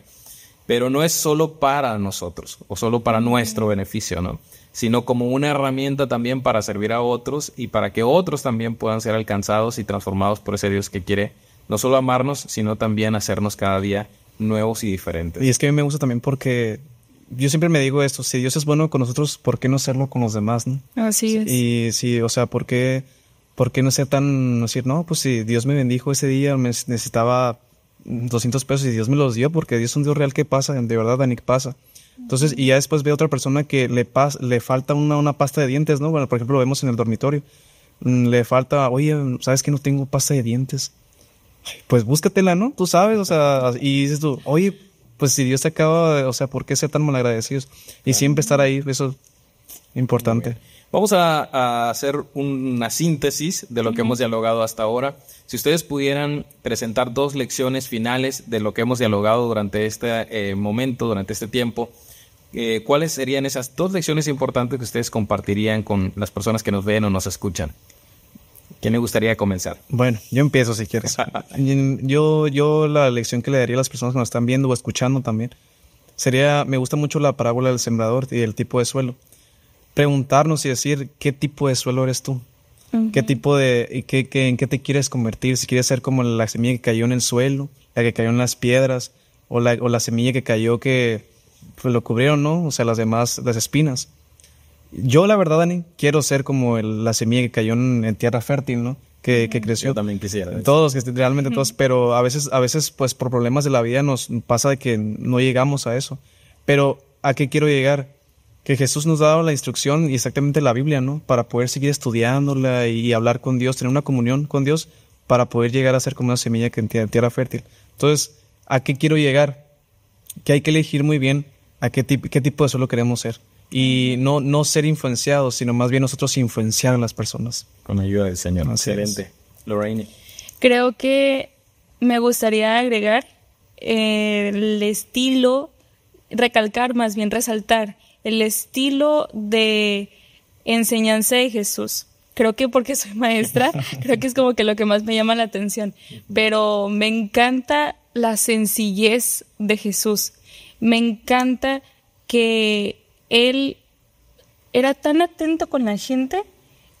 pero no es solo para nosotros o solo para nuestro mm. beneficio, ¿no? sino como una herramienta también para servir a otros y para que otros también puedan ser alcanzados y transformados por ese Dios que quiere no solo amarnos, sino también hacernos cada día nuevos y diferentes. Y es que a mí me gusta también porque yo siempre me digo esto, si Dios es bueno con nosotros, ¿por qué no serlo con los demás? No? Así es. Y sí, o sea, ¿por qué, por qué no ser tan, decir, no, pues si Dios me bendijo ese día, me necesitaba 200 pesos y Dios me los dio porque Dios es un Dios real que pasa, de verdad, Danik pasa. Entonces, y ya después ve a otra persona que le, le falta una, una, pasta de dientes, ¿no? Bueno, por ejemplo, lo vemos en el dormitorio. Mm, le falta, oye, ¿sabes que no tengo pasta de dientes? Pues búscatela, ¿no? Tú sabes, o sea, y dices tú, oye, pues si Dios te acaba, o sea, ¿por qué ser tan malagradecidos? Y siempre estar ahí, eso es importante. Vamos a, hacer una síntesis de lo que hemos dialogado hasta ahora. Si ustedes pudieran presentar dos lecciones finales de lo que hemos dialogado durante este eh, momento, durante este tiempo, eh, ¿cuáles serían esas dos lecciones importantes que ustedes compartirían con las personas que nos ven o nos escuchan? ¿Quién me gustaría comenzar? Bueno, yo empiezo si quieres. yo, yo la lección que le daría a las personas que nos están viendo o escuchando también sería, me gusta mucho la parábola del sembrador y el tipo de suelo preguntarnos y decir qué tipo de suelo eres tú. ¿Qué tipo de, qué, qué, en qué te quieres convertir? Si quieres ser como la semilla que cayó en el suelo, la que cayó en las piedras, o la, o la semilla que cayó que fue pues, lo cubrieron, ¿no? O sea, las demás, las espinas. Yo, la verdad, Dani, quiero ser como la semilla que cayó en, tierra fértil, ¿no? Que, que, creció. Yo también quisiera. Todos, realmente todos, pero a veces, a veces, pues por problemas de la vida nos pasa de que no llegamos a eso. Pero, ¿a qué quiero llegar? que Jesús nos ha dado la instrucción y exactamente la Biblia, ¿no? Para poder seguir estudiándola y hablar con Dios, tener una comunión con Dios, para poder llegar a ser como una semilla que en tierra fértil. Entonces, ¿a qué quiero llegar? Que hay que elegir muy bien a qué, tipo de suelo queremos ser. Y no, no ser influenciados, sino más bien nosotros influenciar a las personas. Con ayuda del Señor. Excelente. Lorraine. Creo que me gustaría agregar eh, el estilo, recalcar, más bien resaltar el estilo de enseñanza de Jesús. Creo que porque soy maestra, creo que es como que lo que más me llama la atención, pero me encanta la sencillez de Jesús. Me encanta que él era tan atento con la gente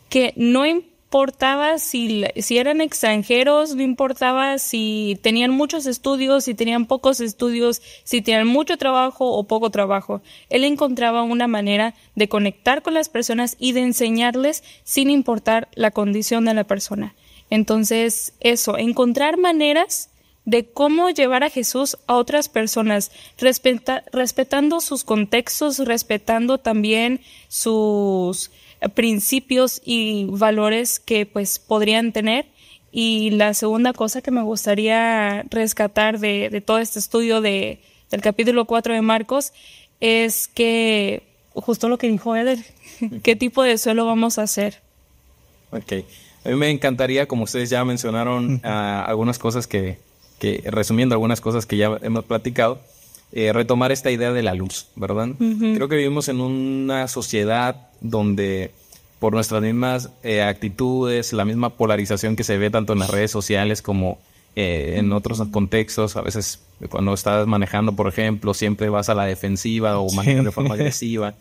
que no importaba si, si eran extranjeros, no importaba si tenían muchos estudios, si tenían pocos estudios, si tenían mucho trabajo o poco trabajo. Él encontraba una manera de conectar con las personas y de enseñarles sin importar la condición de la persona. Entonces, eso, encontrar maneras de cómo llevar a Jesús a otras personas, respetando sus contextos, respetando también sus, principios y valores que pues podrían tener. Y la segunda cosa que me gustaría rescatar de, de todo este estudio de, del capítulo 4 de Marcos es que justo lo que dijo Eder, ¿qué tipo de suelo vamos a hacer? Ok, a mí me encantaría, como ustedes ya mencionaron, ah, algunas cosas que, que, resumiendo algunas cosas que ya hemos platicado, eh, retomar esta idea de la luz, ¿verdad? Creo que vivimos en una sociedad donde por nuestras mismas eh, actitudes, la misma polarización que se ve tanto en las redes sociales como eh, en otros contextos, a veces cuando estás manejando, por ejemplo, siempre vas a la defensiva o manejas de forma agresiva.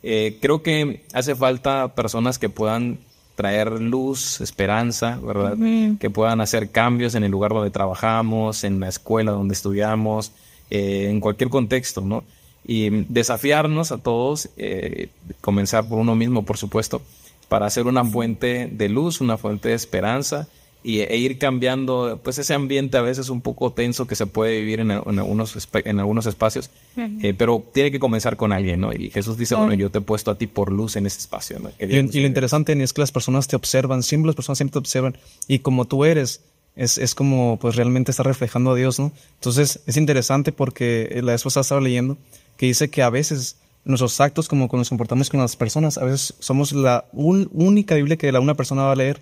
creo que hace falta personas que puedan traer luz, esperanza, ¿verdad? Que puedan hacer cambios en el lugar donde trabajamos, en la escuela donde estudiamos, eh, en cualquier contexto, ¿no? Y desafiarnos a todos, eh, comenzar por uno mismo, por supuesto, para ser una fuente de luz, una fuente de esperanza y, e ir cambiando pues ese ambiente a veces un poco tenso que se puede vivir en, algunos, en algunos espacios, eh, pero tiene que comenzar con alguien, ¿no? Y Jesús dice, bueno, yo te he puesto a ti por luz en ese espacio. ¿no? Y, lo interesante es que las personas te observan, siempre las personas siempre te observan y como tú eres, es, como pues realmente está reflejando a Dios, ¿no? Entonces es interesante porque eh, la esposa estaba leyendo que dice que a veces nuestros actos, como cuando nos comportamos con las personas, a veces somos la única Biblia que la una persona va a leer.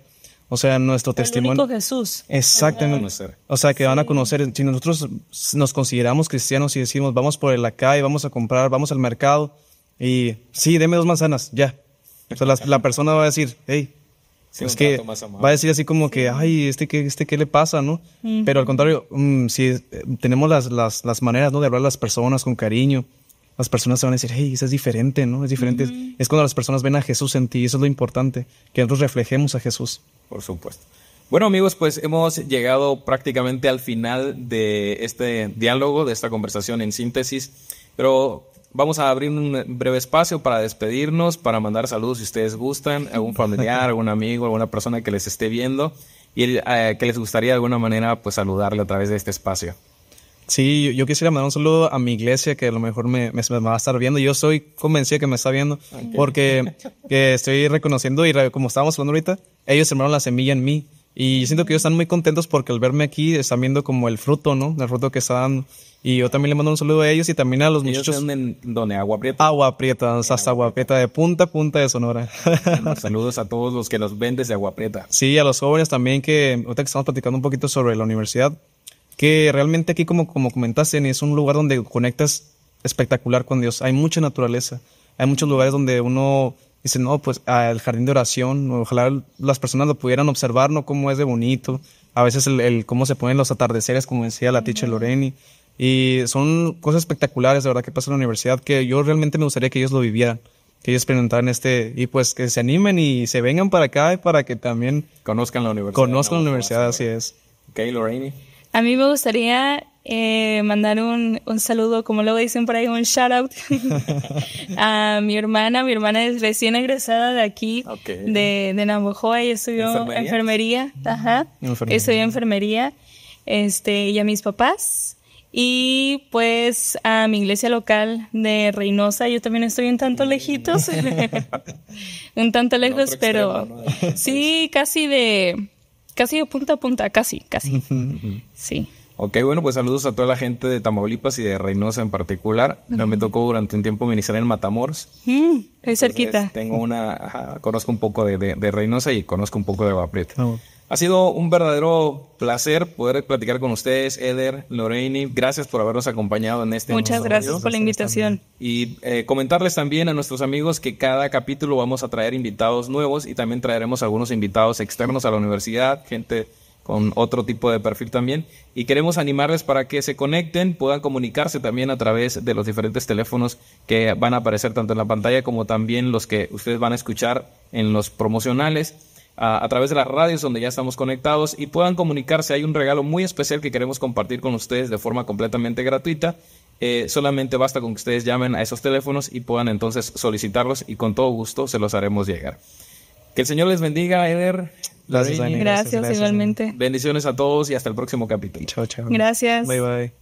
O sea, nuestro el testimonio. Único Jesús. Exactamente. O sea, que van a conocer. Si nosotros nos consideramos cristianos y decimos, vamos por la y vamos a comprar, vamos al mercado y sí, deme dos manzanas, ya. O sea, la, la persona va a decir, hey, es que va a decir así como que, ay, este qué, este qué le pasa, ¿no? Pero al contrario, mm, si eh, tenemos las, maneras, ¿no? De hablar a las personas con cariño, las personas se van a decir, hey, eso es diferente, ¿no? Es diferente. Es cuando las personas ven a Jesús en ti, eso es lo importante, que nosotros reflejemos a Jesús. Por supuesto. Bueno amigos, pues hemos llegado prácticamente al final de este diálogo, de esta conversación en síntesis, pero Vamos a abrir un breve espacio para despedirnos, para mandar saludos si ustedes gustan, algún familiar, algún amigo, alguna persona que les esté viendo y eh, que les gustaría de alguna manera pues saludarle a través de este espacio. Sí, yo, quisiera mandar un saludo a mi iglesia que a lo mejor me, va a estar viendo. Yo soy convencido que me está viendo porque estoy reconociendo y como estábamos hablando ahorita, ellos sembraron la semilla en mí. Y siento que ellos están muy contentos porque al verme aquí están viendo como el fruto, ¿no? El fruto que están dando. Y yo también le mando un saludo a ellos y también a los ellos muchachos. en donde agua prieta. Agua prieta, hasta agua, prieta de punta a punta de Sonora. Pues, saludos a todos los que nos ven desde agua prieta. Sí, a los jóvenes también que ahorita que estamos platicando un poquito sobre la universidad, que realmente aquí como como comentaste es un lugar donde conectas espectacular con Dios. Hay mucha naturaleza, hay muchos lugares donde uno Dicen, no, pues al jardín de oración, ojalá las personas lo pudieran observar, ¿no? Cómo es de bonito. A veces el, cómo se ponen los atardeceres, como decía la teacher Loreni. Y son cosas espectaculares, de verdad, que pasa en la universidad, que yo realmente me gustaría que ellos lo vivieran, que ellos experimentaran este, y pues que se animen y se vengan para acá y para que también... Conozcan la universidad. Conozcan la universidad, así es. Ok, Loreni A mí me gustaría eh, mandar un, un, saludo, como luego dicen por ahí, un shout out a mi hermana. Mi hermana es recién egresada de aquí, de, de y estudió ¿Enfermería? Estudió enfermería. Este, y a mis papás. Y pues a mi iglesia local de Reynosa, yo también estoy un tanto lejitos, un tanto lejos, pero sí, casi de, casi de punta a punta, casi, casi. sí. Ok, bueno, pues saludos a toda la gente de Tamaulipas y de Reynosa en particular. No Me tocó durante un tiempo ministrar en Matamoros. es cerquita. Tengo una, conozco un poco de, Reynosa y conozco un poco de Vaprieta. Ah, ha sido un verdadero placer poder platicar con ustedes, Eder, Lorraine. Gracias por habernos acompañado en este Muchas gracias por la invitación. Y eh, comentarles también a nuestros amigos que cada capítulo vamos a traer invitados nuevos y también traeremos algunos invitados externos a la universidad, gente con otro tipo de perfil también. Y queremos animarles para que se conecten, puedan comunicarse también a través de los diferentes teléfonos que van a aparecer tanto en la pantalla como también los que ustedes van a escuchar en los promocionales. A, través de las radios donde ya estamos conectados y puedan comunicarse. Hay un regalo muy especial que queremos compartir con ustedes de forma completamente gratuita. Eh, solamente basta con que ustedes llamen a esos teléfonos y puedan entonces solicitarlos y con todo gusto se los haremos llegar. Que el Señor les bendiga, Eder. Gracias, Gracias, igualmente. Bendiciones a todos y hasta el próximo capítulo. Chao, chao. Gracias. Bye, bye.